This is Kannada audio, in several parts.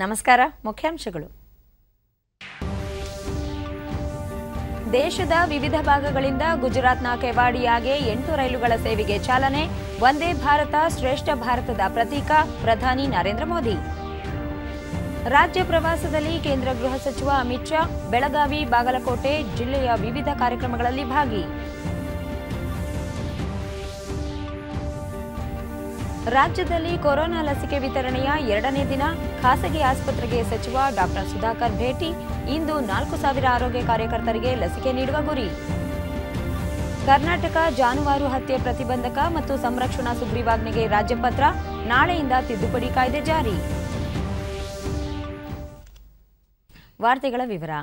ನಮಸ್ಕಾರ ಮುಖ್ಯಾಂಶಗಳು ದೇಶದ ವಿವಿಧ ಭಾಗಗಳಿಂದ ಗುಜರಾತ್ನ ಕೆವಾಡಿಯಾಗೆ ಎಂಟು ರೈಲುಗಳ ಸೇವೆಗೆ ಚಾಲನೆ ವಂದೇ ಭಾರತ ಶ್ರೇಷ್ಠ ಭಾರತದ ಪ್ರತೀಕ ಪ್ರಧಾನಿ ನರೇಂದ್ರ ಮೋದಿ ರಾಜ್ಯ ಪ್ರವಾಸದಲ್ಲಿ ಕೇಂದ್ರ ಗೃಹ ಸಚಿವ ಅಮಿತ್ ಶಾ ಬೆಳಗಾವಿ ಬಾಗಲಕೋಟೆ ಜಿಲ್ಲೆಯ ವಿವಿಧ ಕಾರ್ಯಕ್ರಮಗಳಲ್ಲಿ ಭಾಗಿ ರಾಜ್ಯದಲ್ಲಿ ಕೊರೋನಾ ಲಸಿಕೆ ವಿತರಣೆಯ ಎರಡನೇ ದಿನ ಖಾಸಗಿ ಆಸ್ಪತ್ರೆಗೆ ಸಚಿವ ಡಾಕ್ಟರ್ ಸುಧಾಕರ್ ಭೇಟಿ ಇಂದು ನಾಲ್ಕು ಸಾವಿರ ಆರೋಗ್ಯ ಕಾರ್ಯಕರ್ತರಿಗೆ ಲಸಿಕೆ ನೀಡುವ ಗುರಿ ಕರ್ನಾಟಕ ಜಾನುವಾರು ಹತ್ಯೆ ಪ್ರತಿಬಂಧಕ ಮತ್ತು ಸಂರಕ್ಷಣಾ ಸುಗ್ರೀವಾಜ್ಞೆಗೆ ರಾಜ್ಯಪತ್ರ ನಾಳೆಯಿಂದ ತಿದ್ದುಪಡಿ ಕಾಯ್ದೆ ಜಾರಿ ವಾರ್ತೆಗಳ ವಿವರ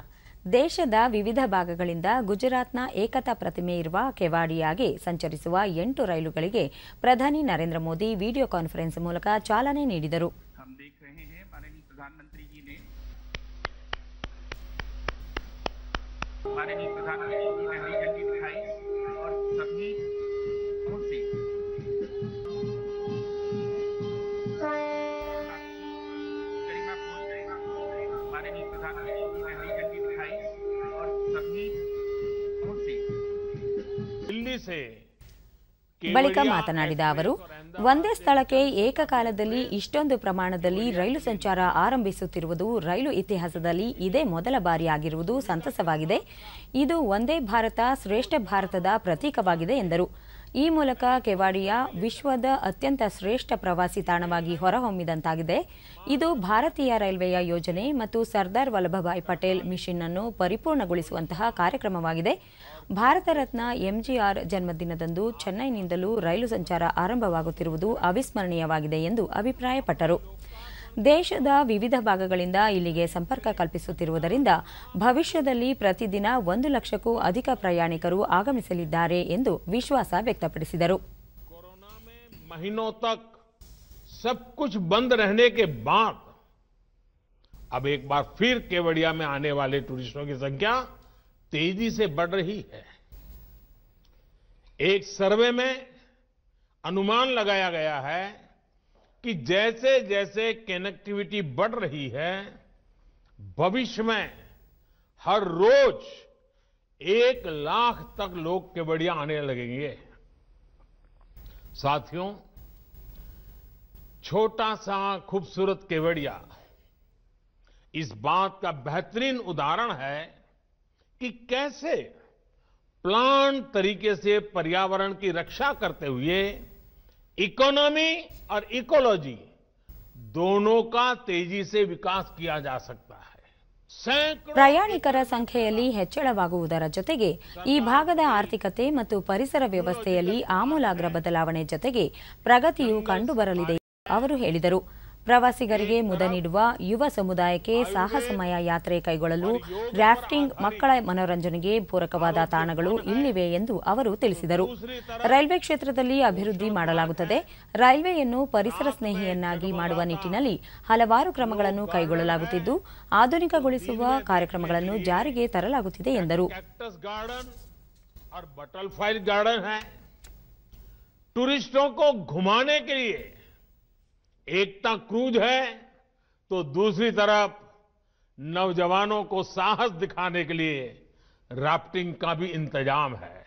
ದೇಶದ ವಿವಿಧ ಭಾಗಗಳಿಂದ ಗುಜರಾತ್ನ ಏಕತಾ ಪ್ರತಿಮೆ ಇರುವ ಕೆವಾಡಿಯಾಗೆ ಸಂಚರಿಸುವ ಎಂಟು ರೈಲುಗಳಿಗೆ ಪ್ರಧಾನಿ ನರೇಂದ್ರ ಮೋದಿ ವಿಡಿಯೋ ಕಾನ್ಫರೆನ್ಸ್ ಮೂಲಕ ಚಾಲನೆ ನೀಡಿದರು ಬಳಿಕ ಮಾತನಾಡಿದ ಅವರು ಒಂದೇ ಸ್ಥಳಕ್ಕೆ ಏಕಕಾಲದಲ್ಲಿ ಇಷ್ಟೊಂದು ಪ್ರಮಾಣದಲ್ಲಿ ರೈಲು ಸಂಚಾರ ಆರಂಭಿಸುತ್ತಿರುವುದು ರೈಲು ಇತಿಹಾಸದಲ್ಲಿ ಇದೇ ಮೊದಲ ಬಾರಿಯಾಗಿರುವುದು ಸಂತಸವಾಗಿದೆ ಇದು ಒಂದೇ ಭಾರತ ಶ್ರೇಷ್ಠ ಭಾರತದ ಪ್ರತೀಕವಾಗಿದೆ ಎಂದರು ಈ ಮೂಲಕ ಕೆವಾಡಿಯಾ ವಿಶ್ವದ ಅತ್ಯಂತ ಶ್ರೇಷ್ಠ ಪ್ರವಾಸಿ ತಾಣವಾಗಿ ಹೊರಹೊಮ್ಮಿದಂತಾಗಿದೆ ಇದು ಭಾರತೀಯ ರೈಲ್ವೆಯ ಯೋಜನೆ ಮತ್ತು ಸರ್ದಾರ್ ವಲ್ಲಭಭಾಯ್ ಪಟೇಲ್ ಮಿಷನ್ ಅನ್ನು ಪರಿಪೂರ್ಣಗೊಳಿಸುವಂತಹ ಕಾರ್ಯಕ್ರಮವಾಗಿದೆ ಭಾರತ ರತ್ನ ಎಂಜಿಆರ್ ಜನ್ಮದಿನದಂದು ಚೆನ್ನೈನಿಂದಲೂ ರೈಲು ಸಂಚಾರ ಆರಂಭವಾಗುತ್ತಿರುವುದು ಅವಿಸ್ಮರಣೀಯವಾಗಿದೆ ಎಂದು ಅಭಿಪ್ರಾಯಪಟ್ಟರು ದೇಶದ ವಿವಿಧ ಭಾಗಗಳಿಂದ ಇಲ್ಲಿಗೆ ಸಂಪರ್ಕ ಕಲ್ಪಿಸುತ್ತಿರುವುದರಿಂದ ಭವಿಷ್ಯದಲ್ಲಿ ಪ್ರತಿದಿನ ಒಂದು ಲಕ್ಷಕ್ಕೂ ಅಧಿಕ ಪ್ರಯಾಣಿಕರು ಆಗಮಿಸಲಿದ್ದಾರೆ ಎಂದು ವಿಶ್ವಾಸ ವ್ಯಕ್ತಪಡಿಸಿದರು अब एक बार फिर केवड़िया में आने वाले टूरिस्टों की संख्या तेजी से बढ़ रही है एक सर्वे में अनुमान लगाया गया है कि जैसे जैसे कनेक्टिविटी बढ़ रही है भविष्य में हर रोज एक लाख तक लोग केवड़िया आने लगेंगे साथियों छोटा सा खूबसूरत केवड़िया इस बात का बेहतरीन उदाहरण है कि कैसे प्लांट तरीके से पर्यावरण की रक्षा करते हुए इकोनॉमी और इकोलॉजी दोनों का तेजी से ಪ್ರಯಾಣಿಕರ ಸಂಖ್ಯೆಯಲ್ಲಿ ಹೆಚ್ಚಳವಾಗುವುದರ ಜೊತೆಗೆ ಈ ಭಾಗದ ಆರ್ಥಿಕತೆ ಮತ್ತು ಪರಿಸರ ವ್ಯವಸ್ಥೆಯಲ್ಲಿ ಆಮೂಲಾಗ್ರ ಬದಲಾವಣೆ ಜೊತೆಗೆ ಪ್ರಗತಿಯು ಕಂಡುಬರಲಿದೆ ಅವರು ಹೇಳಿದರು ಪ್ರವಾಸಿಗರಿಗೆ ಮುದ ನೀಡುವ ಯುವ ಸಮುದಾಯಕ್ಕೆ ಸಾಹಸಮಯ ಯಾತ್ರೆ ಕೈಗೊಳ್ಳಲು ರಾಫ್ಟಿಂಗ್ ಮಕ್ಕಳ ಮನೋರಂಜನೆಗೆ ಪೂರಕವಾದ ತಾಣಗಳು ಇಲ್ಲಿವೆ ಎಂದು ಅವರು ತಿಳಿಸಿದರು ರೈಲ್ವೆ ಕ್ಷೇತ್ರದಲ್ಲಿ ಅಭಿವೃದ್ಧಿ ಮಾಡಲಾಗುತ್ತದೆ ರೈಲ್ವೆಯನ್ನು ಪರಿಸರ ಸ್ನೇಹಿಯನ್ನಾಗಿ ಮಾಡುವ ನಿಟ್ಟಿನಲ್ಲಿ ಹಲವಾರು ಕ್ರಮಗಳನ್ನು ಕೈಗೊಳ್ಳಲಾಗುತ್ತಿದ್ದು ಆಧುನಿಕಗೊಳಿಸುವ ಕಾರ್ಯಕ್ರಮಗಳನ್ನು ಜಾರಿಗೆ ತರಲಾಗುತ್ತಿದೆ ಎಂದರು एकता क्रूज है तो दूसरी तरफ नौजवानों को साहस दिखाने के लिए राफ्टिंग का भी इंतजाम है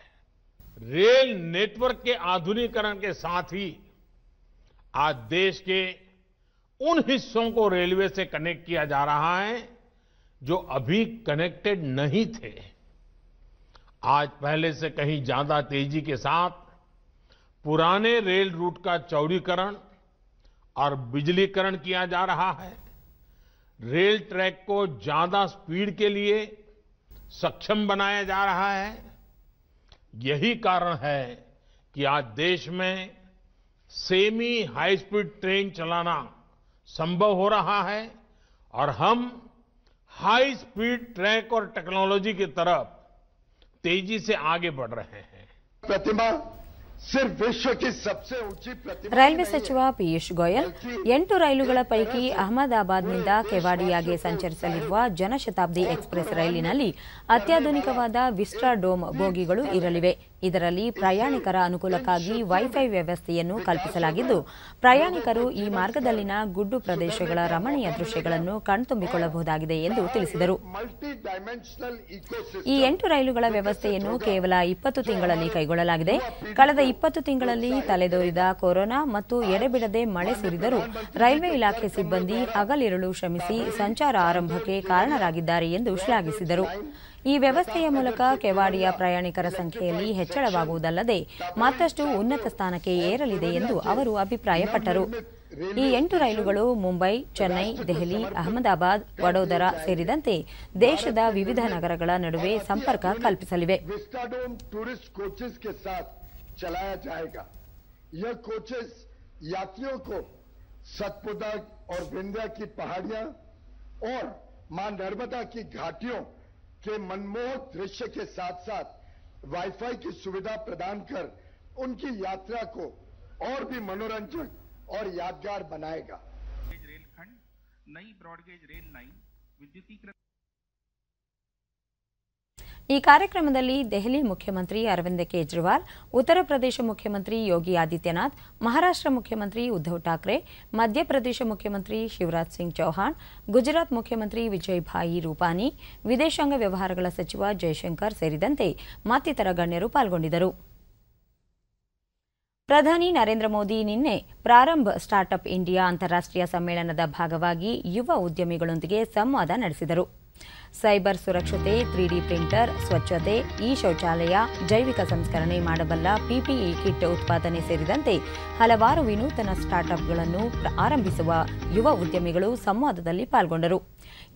रेल नेटवर्क के आधुनिकरण के साथ ही आज देश के उन हिस्सों को रेलवे से कनेक्ट किया जा रहा है जो अभी कनेक्टेड नहीं थे आज पहले से कहीं ज्यादा तेजी के साथ पुराने रेल रूट का चौड़ीकरण और बिजलीकरण किया जा रहा है रेल ट्रैक को ज्यादा स्पीड के लिए सक्षम बनाया जा रहा है यही कारण है कि आज देश में सेमी हाई स्पीड ट्रेन चलाना संभव हो रहा है और हम हाई स्पीड ट्रैक और टेक्नोलॉजी की तरफ तेजी से आगे बढ़ रहे हैं प्रतिभा ರೈಲ್ವೆ ಸಚಿವ ಪಿಯೂಷ್ ಗೋಯಲ್ ಎಂಟು ರೈಲುಗಳ ಪೈಕಿ ಅಹಮದಾಬಾದ್ನಿಂದ ಕೆವಾಡಿಯಾಗೆ ಸಂಚರಿಸಲಿರುವ ಜನಶತಾಬ್ದಿ ಎಕ್ಸ್ಪ್ರೆಸ್ ರೈಲಿನಲ್ಲಿ ಅತ್ಯಾಧುನಿಕವಾದ ವಿಸ್ಟ್ರಾ ಡೋಮ್ ಬೋಗಿಗಳು ಇರಲಿವೆ ಇದರಲ್ಲಿ ಪ್ರಯಾಣಿಕರ ಅನುಕೂಲಕ್ಕಾಗಿ ವೈಫೈ ವ್ಯವಸ್ಥೆಯನ್ನು ಕಲ್ಪಿಸಲಾಗಿದ್ದು ಪ್ರಯಾಣಿಕರು ಈ ಮಾರ್ಗದಲ್ಲಿನ ಗುಡ್ಡು ಪ್ರದೇಶಗಳ ರಮಣೀಯ ದೃಶ್ಯಗಳನ್ನು ಕಣ್ತುಂಬಿಕೊಳ್ಳಬಹುದಾಗಿದೆ ಎಂದು ತಿಳಿಸಿದರು ಈ ಎಂಟು ರೈಲುಗಳ ವ್ಯವಸ್ಥೆಯನ್ನು ಕೇವಲ ಇಪ್ಪತ್ತು ತಿಂಗಳಲ್ಲಿ ಕೈಗೊಳ್ಳಲಾಗಿದೆ ಕಳೆದ ಇಪ್ಪತ್ತು ತಿಂಗಳಲ್ಲಿ ತಲೆದೋರಿದ ಕೊರೋನಾ ಮತ್ತು ಎಡೆಬಿಡದೆ ಮಳೆ ಸುರಿದರೂ ರೈಲ್ವೆ ಇಲಾಖೆ ಸಿಬ್ಬಂದಿ ಹಗಲಿರುಳು ಶ್ರಮಿಸಿ ಸಂಚಾರ ಆರಂಭಕ್ಕೆ ಕಾರಣರಾಗಿದ್ದಾರೆ ಎಂದು ಶ್ಲಾಘಿಸಿದರು ಈ ವ್ಯವಸ್ಥೆಯ ಮೂಲಕ ಕೆವಾಡಿಯ ಪ್ರಯಾಣಿಕರ ಸಂಖ್ಯೆಯಲ್ಲಿ ಹೆಚ್ಚಳವಾಗುವುದಲ್ಲದೆ ಮತ್ತಷ್ಟು ಉನ್ನತ ಸ್ಥಾನಕ್ಕೆ ಏರಲಿದೆ ಎಂದು ಅವರು ಅಭಿಪ್ರಾಯಪಟ್ಟರು ಈ ಎಂಟು ರೈಲುಗಳು ಮುಂಬೈ ಚೆನ್ನೈ ದೆಹಲಿ ಅಹಮದಾಬಾದ್ ವಡೋದರಾ ಸೇರಿದಂತೆ ದೇಶದ ವಿವಿಧ ನಗರಗಳ ನಡುವೆ ಸಂಪರ್ಕ ಕಲ್ಪಿಸಲಿವೆ ಸತ್ಪುದಾ के मनमोहक दृश्य के साथ साथ वाईफाई की सुविधा प्रदान कर उनकी यात्रा को और भी मनोरंजक और यादगार बनाएगा रेलखंड नई ब्रॉडगेज रेल लाइन विद्युतीकरण ಈ ಕಾರ್ಯಕ್ರಮದಲ್ಲಿ ದೆಹಲಿ ಮುಖ್ಯಮಂತ್ರಿ ಅರವಿಂದ್ ಕೇಜ್ರಿವಾಲ್ ಉತ್ತರ ಪ್ರದೇಶ ಮುಖ್ಯಮಂತ್ರಿ ಯೋಗಿ ಆದಿತ್ಯನಾಥ್ ಮಹಾರಾಷ್ಟ್ರ ಮುಖ್ಯಮಂತ್ರಿ ಉದ್ಧವ್ ಠಾಕ್ರೆ ಮಧ್ಯಪ್ರದೇಶ ಮುಖ್ಯಮಂತ್ರಿ ಶಿವರಾಜ್ ಸಿಂಗ್ ಚೌಹಾಣ್ ಗುಜರಾತ್ ಮುಖ್ಯಮಂತ್ರಿ ವಿಜಯ್ ಭಾಯಿ ರೂಪಾನಿ ವಿದೇಶಾಂಗ ವ್ಯವಹಾರಗಳ ಸಚಿವ ಜಯಶಂಕರ್ ಸೇರಿದಂತೆ ಮತ್ತಿತರ ಗಣ್ಯರು ಪಾಲ್ಗೊಂಡಿದ್ದರು ಪ್ರಧಾನಿ ನರೇಂದ್ರ ಮೋದಿ ನಿನ್ನೆ ಪ್ರಾರಂಭ ಸ್ಟಾರ್ಟ್ಅಪ್ ಇಂಡಿಯಾ ಅಂತಾರಾಷ್ಟ್ರೀಯ ಸಮ್ಮೇಳನದ ಭಾಗವಾಗಿ ಯುವ ಉದ್ಯಮಿಗಳೊಂದಿಗೆ ಸಂವಾದ ನಡೆಸಿದರು ಸೈಬರ್ ಸುರಕ್ಷತೆ ತ್ರೀ ಡಿ ಪ್ರಿಂಟರ್ ಸ್ವಚ್ಛತೆ ಇ ಶೌಚಾಲಯ ಜೈವಿಕ ಸಂಸ್ಕರಣೆ ಮಾಡಬಲ್ಲ ಪಿಪಿಇ ಕಿಟ್ ಉತ್ಪಾದನೆ ಸೇರಿದಂತೆ ಹಲವಾರು ವಿನೂತನ ಸ್ಟಾರ್ಟ್ಅಪ್ಗಳನ್ನು ಆರಂಭಿಸುವ ಯುವ ಉದ್ಯಮಿಗಳು ಸಂವಾದದಲ್ಲಿ ಪಾಲ್ಗೊಂಡರು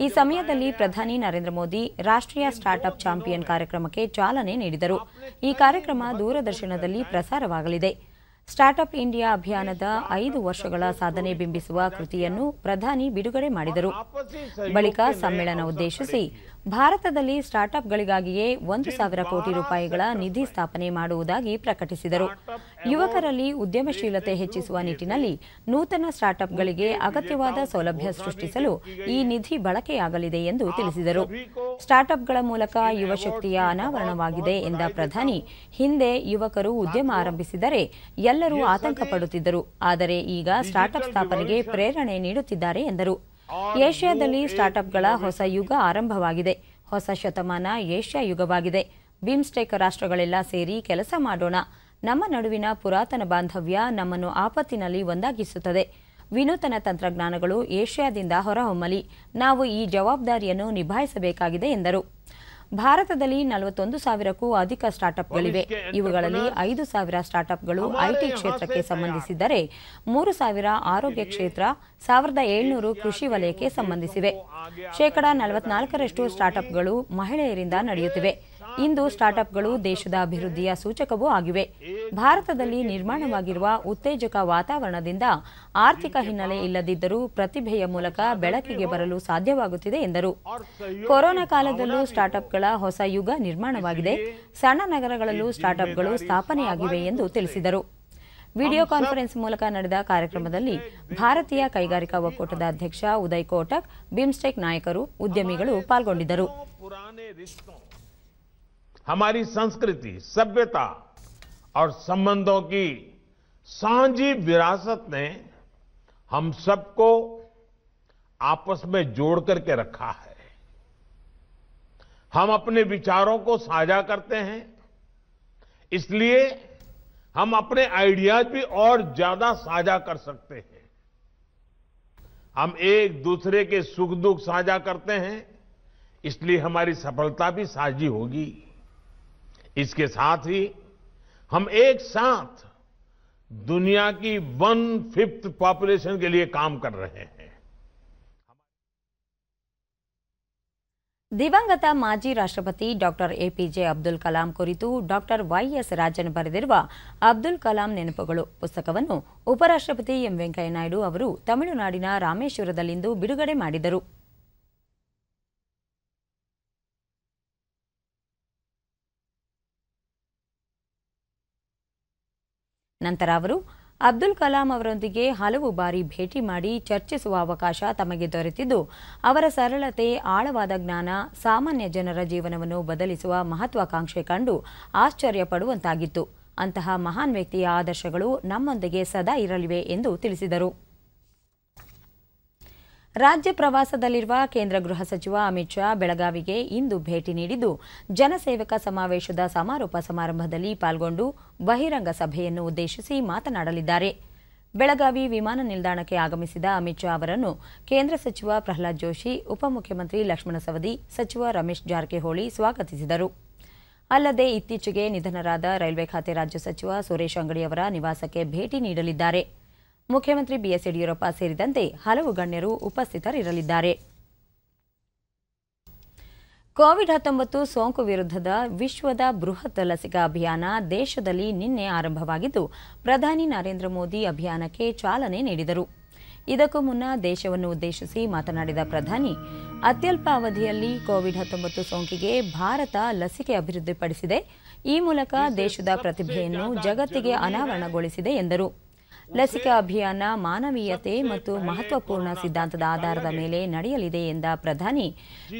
ಈ ಸಮಯದಲ್ಲಿ ಪ್ರಧಾನಿ ನರೇಂದ್ರ ಮೋದಿ ರಾಷ್ಟ್ರೀಯ ಸ್ಟಾರ್ಟ್ಅಪ್ ಚಾಂಪಿಯನ್ ಕಾರ್ಯಕ್ರಮಕ್ಕೆ ಚಾಲನೆ ನೀಡಿದರು ಈ ಕಾರ್ಯಕ್ರಮ ದೂರದರ್ಶನದಲ್ಲಿ ಪ್ರಸಾರವಾಗಲಿದೆ ಅಪ್ ಇಂಡಿಯಾ ಅಭಿಯಾನದ ಐದು ವರ್ಷಗಳ ಸಾಧನೆ ಬಿಂಬಿಸುವ ಕೃತಿಯನ್ನು ಪ್ರಧಾನಿ ಬಿಡುಗಡೆ ಮಾಡಿದರು ಬಳಿಕ ಸಮ್ಮೇಳನ ಉದ್ದೇಶಿಸಿ ಭಾರತದಲ್ಲಿ ಸ್ಟಾರ್ಟ್ಅಪ್ಗಳಿಗಾಗಿಯೇ ಒಂದು ಸಾವಿರ ಕೋಟಿ ರೂಪಾಯಿಗಳ ನಿಧಿ ಸ್ಥಾಪನೆ ಮಾಡುವುದಾಗಿ ಪ್ರಕಟಿಸಿದರು ಯುವಕರಲ್ಲಿ ಉದ್ಯಮಶೀಲತೆ ಹೆಚ್ಚಿಸುವ ನಿಟ್ಟಿನಲ್ಲಿ ನೂತನ ಸ್ಟಾರ್ಟ್ಅಪ್ಗಳಿಗೆ ಅಗತ್ಯವಾದ ಸೌಲಭ್ಯ ಸೃಷ್ಟಿಸಲು ಈ ನಿಧಿ ಬಳಕೆಯಾಗಲಿದೆ ಎಂದು ತಿಳಿಸಿದರು ಸ್ಟಾರ್ಟ್ಅಪ್ಗಳ ಮೂಲಕ ಯುವಶಕ್ತಿಯ ಅನಾವರಣವಾಗಿದೆ ಎಂದ ಪ್ರಧಾನಿ ಹಿಂದೆ ಯುವಕರು ಉದ್ಯಮ ಆರಂಭಿಸಿದರೆ ಎಲ್ಲರೂ ಆತಂಕ ಪಡುತ್ತಿದ್ದರು ಆದರೆ ಈಗ ಸ್ಟಾರ್ಟ್ಅಪ್ ಸ್ಥಾಪನೆಗೆ ಪ್ರೇರಣೆ ನೀಡುತ್ತಿದ್ದಾರೆ ಎಂದರು ಏಷ್ಯಾದಲ್ಲಿ ಸ್ಟಾರ್ಟ್ಅಪ್ಗಳ ಹೊಸ ಯುಗ ಆರಂಭವಾಗಿದೆ ಹೊಸ ಶತಮಾನ ಏಷ್ಯಾ ಯುಗವಾಗಿದೆ ಬಿಮ್ಸ್ಟೆಕ್ ರಾಷ್ಟ್ರಗಳೆಲ್ಲ ಸೇರಿ ಕೆಲಸ ಮಾಡೋಣ ನಮ್ಮ ನಡುವಿನ ಪುರಾತನ ಬಾಂಧವ್ಯ ನಮ್ಮನ್ನು ಆಪತ್ತಿನಲ್ಲಿ ಒಂದಾಗಿಸುತ್ತದೆ ವಿನೂತನ ತಂತ್ರಜ್ಞಾನಗಳು ಏಷ್ಯಾದಿಂದ ಹೊರಹೊಮ್ಮಲಿ ನಾವು ಈ ಜವಾಬ್ದಾರಿಯನ್ನು ನಿಭಾಯಿಸಬೇಕಾಗಿದೆ ಎಂದರು ಭಾರತದಲ್ಲಿ ನಲವತ್ತೊಂದು ಸಾವಿರಕ್ಕೂ ಅಧಿಕ ಸ್ಟಾರ್ಟ್ಅಪ್ಗಳಿವೆ ಇವುಗಳಲ್ಲಿ ಐದು ಸಾವಿರ ಸ್ಟಾರ್ಟ್ಅಪ್ಗಳು ಐಟಿ ಕ್ಷೇತ್ರಕ್ಕೆ ಸಂಬಂಧಿಸಿದ್ದರೆ ಮೂರು ಸಾವಿರ ಆರೋಗ್ಯ ಕ್ಷೇತ್ರ ಸಾವಿರದ ಏಳ್ನೂರು ಕೃಷಿ ವಲಯಕ್ಕೆ ಸಂಬಂಧಿಸಿವೆ ಶೇಕಡಾ ನಲವತ್ನಾಲ್ಕರಷ್ಟು ಸ್ಟಾರ್ಟ್ಅಪ್ಗಳು ಮಹಿಳೆಯರಿಂದ ನಡೆಯುತ್ತಿವೆ ಇಂದು ಸ್ಟಾರ್ಟ್ಅಪ್ಗಳು ದೇಶದ ಅಭಿವೃದ್ಧಿಯ ಸೂಚಕವೂ ಆಗಿವೆ ಭಾರತದಲ್ಲಿ ನಿರ್ಮಾಣವಾಗಿರುವ ಉತ್ತೇಜಕ ವಾತಾವರಣದಿಂದ ಆರ್ಥಿಕ ಹಿನ್ನೆಲೆ ಇಲ್ಲದಿದ್ದರೂ ಪ್ರತಿಭೆಯ ಮೂಲಕ ಬೆಳಕಿಗೆ ಬರಲು ಸಾಧ್ಯವಾಗುತ್ತಿದೆ ಎಂದರು ಕೊರೋನಾ ಕಾಲದಲ್ಲೂ ಸ್ಟಾರ್ಟ್ಅಪ್ಗಳು ಸ್ಟಾರ್ಟ್ಅಪ್ಗಳ ಹೊಸ ಯುಗ ನಿರ್ಮಾಣವಾಗಿದೆ ಸಣ್ಣ ನಗರಗಳಲ್ಲೂ ಸ್ಟಾರ್ಟ್ಅಪ್ಗಳು ಸ್ಥಾಪನೆಯಾಗಿವೆ ಎಂದು ತಿಳಿಸಿದರು ವಿಡಿಯೋ ಕಾನ್ಫರೆನ್ಸ್ ಮೂಲಕ ನಡೆದ ಕಾರ್ಯಕ್ರಮದಲ್ಲಿ ಭಾರತೀಯ ಕೈಗಾರಿಕಾ ಒಕ್ಕೂಟದ ಅಧ್ಯಕ್ಷ ಉದಯ್ ಕೋಟಕ್ ಬಿಮ್ಸ್ಟೆಕ್ ನಾಯಕರು ಉದ್ಯಮಿಗಳು ಪಾಲ್ಗೊಂಡಿದ್ದರು ಸಂಸ್ಕೃತಿ ಸಂಸ್ಕೃತಿ सभ्यता हम अपने विचारों को साझा करते हैं इसलिए हम अपने आइडियाज भी और ज्यादा साझा कर सकते हैं हम एक दूसरे के सुख दुख साझा करते हैं इसलिए हमारी सफलता भी साझी होगी इसके साथ ही हम एक साथ दुनिया की वन फिफ्थ पॉपुलेशन के लिए काम कर रहे हैं ದಿವಂಗತ ಮಾಜಿ ರಾಷ್ಟಪತಿ ಡಾಕ್ಟರ್ ಎಪಿಜೆ ಅಬ್ದುಲ್ ಕಲಾಂ ಕುರಿತು ಡಾಕ್ಟರ್ ವೈಎಸ್ ರಾಜನ್ ಬರೆದಿರುವ ಅಬ್ದುಲ್ ಕಲಾಂ ನೆನಪುಗಳು ಪುಸ್ತಕವನ್ನು ಉಪರಾಷ್ಟ್ರಪತಿ ಎಂ ವೆಂಕಯ್ಯನಾಯ್ಡು ಅವರು ತಮಿಳುನಾಡಿನ ರಾಮೇಶ್ವರದಲ್ಲಿಂದು ಬಿಡುಗಡೆ ಮಾಡಿದರು ನಂತರ ಅವರು ಅಬ್ದುಲ್ ಕಲಾಂ ಅವರೊಂದಿಗೆ ಹಲವು ಬಾರಿ ಭೇಟಿ ಮಾಡಿ ಚರ್ಚಿಸುವ ಅವಕಾಶ ತಮಗೆ ದೊರೆತಿದ್ದು ಅವರ ಸರಳತೆ ಆಳವಾದ ಜ್ಞಾನ ಸಾಮಾನ್ಯ ಜನರ ಜೀವನವನ್ನು ಬದಲಿಸುವ ಮಹತ್ವಾಕಾಂಕ್ಷೆ ಕಂಡು ಆಶ್ಚರ್ಯ ಪಡುವಂತಾಗಿತ್ತು ಅಂತಹ ಮಹಾನ್ ವ್ಯಕ್ತಿಯ ಆದರ್ಶಗಳು ನಮ್ಮೊಂದಿಗೆ ಸದಾ ಇರಲಿವೆ ಎಂದು ತಿಳಿಸಿದರು ರಾಜ್ಯ ಪ್ರವಾಸದಲ್ಲಿರುವ ಕೇಂದ್ರ ಗೃಹ ಸಚಿವ ಅಮಿತ್ ಶಾ ಬೆಳಗಾವಿಗೆ ಇಂದು ಭೇಟಿ ನೀಡಿದ್ದು ಜನಸೇವಕ ಸಮಾವೇಶದ ಸಮಾರೋಪ ಸಮಾರಂಭದಲ್ಲಿ ಪಾಲ್ಗೊಂಡು ಬಹಿರಂಗ ಸಭೆಯನ್ನು ಉದ್ದೇಶಿಸಿ ಮಾತನಾಡಲಿದ್ದಾರೆ ಬೆಳಗಾವಿ ವಿಮಾನ ನಿಲ್ದಾಣಕ್ಕೆ ಆಗಮಿಸಿದ ಅಮಿತ್ ಶಾ ಅವರನ್ನು ಕೇಂದ್ರ ಸಚಿವ ಪ್ರಹ್ಲಾದ್ ಜೋಶಿ ಉಪಮುಖ್ಯಮಂತ್ರಿ ಲಕ್ಷ್ಮಣ ಸವದಿ ಸಚಿವ ರಮೇಶ್ ಜಾರಕಿಹೊಳಿ ಸ್ವಾಗತಿಸಿದರು ಅಲ್ಲದೆ ಇತ್ತೀಚೆಗೆ ನಿಧನರಾದ ರೈಲ್ವೆ ಖಾತೆ ರಾಜ್ಯ ಸಚಿವ ಸುರೇಶ್ ಅಂಗಡಿಯವರ ನಿವಾಸಕ್ಕೆ ಭೇಟಿ ನೀಡಲಿದ್ದಾರೆ ಮುಖ್ಯಮಂತ್ರಿ ಬಿಎಸ್ ಯಡಿಯೂರಪ್ಪ ಸೇರಿದಂತೆ ಹಲವು ಗಣ್ಯರು ಉಪಸ್ಥಿತರಿರಲಿದ್ದಾರೆ ಕೋವಿಡ್ ಹತ್ತೊಂಬತ್ತು ಸೋಂಕು ವಿರುದ್ಧದ ವಿಶ್ವದ ಬೃಹತ್ ಲಸಿಕಾ ಅಭಿಯಾನ ದೇಶದಲ್ಲಿ ನಿನ್ನೆ ಆರಂಭವಾಗಿದ್ದು ಪ್ರಧಾನಿ ನರೇಂದ್ರ ಮೋದಿ ಅಭಿಯಾನಕ್ಕೆ ಚಾಲನೆ ನೀಡಿದರು ಇದಕ್ಕೂ ಮುನ್ನ ದೇಶವನ್ನು ಉದ್ದೇಶಿಸಿ ಮಾತನಾಡಿದ ಪ್ರಧಾನಿ ಅತ್ಯಲ್ಪ ಅವಧಿಯಲ್ಲಿ ಕೋವಿಡ್ ಹತ್ತೊಂಬತ್ತು ಸೋಂಕಿಗೆ ಭಾರತ ಲಸಿಕೆ ಅಭಿವೃದ್ಧಿಪಡಿಸಿದೆ ಈ ಮೂಲಕ ದೇಶದ ಪ್ರತಿಭೆಯನ್ನು ಜಗತ್ತಿಗೆ ಅನಾವರಣಗೊಳಿಸಿದೆ ಎಂದರು ಲಸಿಕೆ ಅಭಿಯಾನ ಮಾನವೀಯತೆ ಮತ್ತು ಮಹತ್ವಪೂರ್ಣ ಸಿದ್ಧಾಂತದ ಆಧಾರದ ಮೇಲೆ ನಡೆಯಲಿದೆ ಎಂದ ಪ್ರಧಾನಿ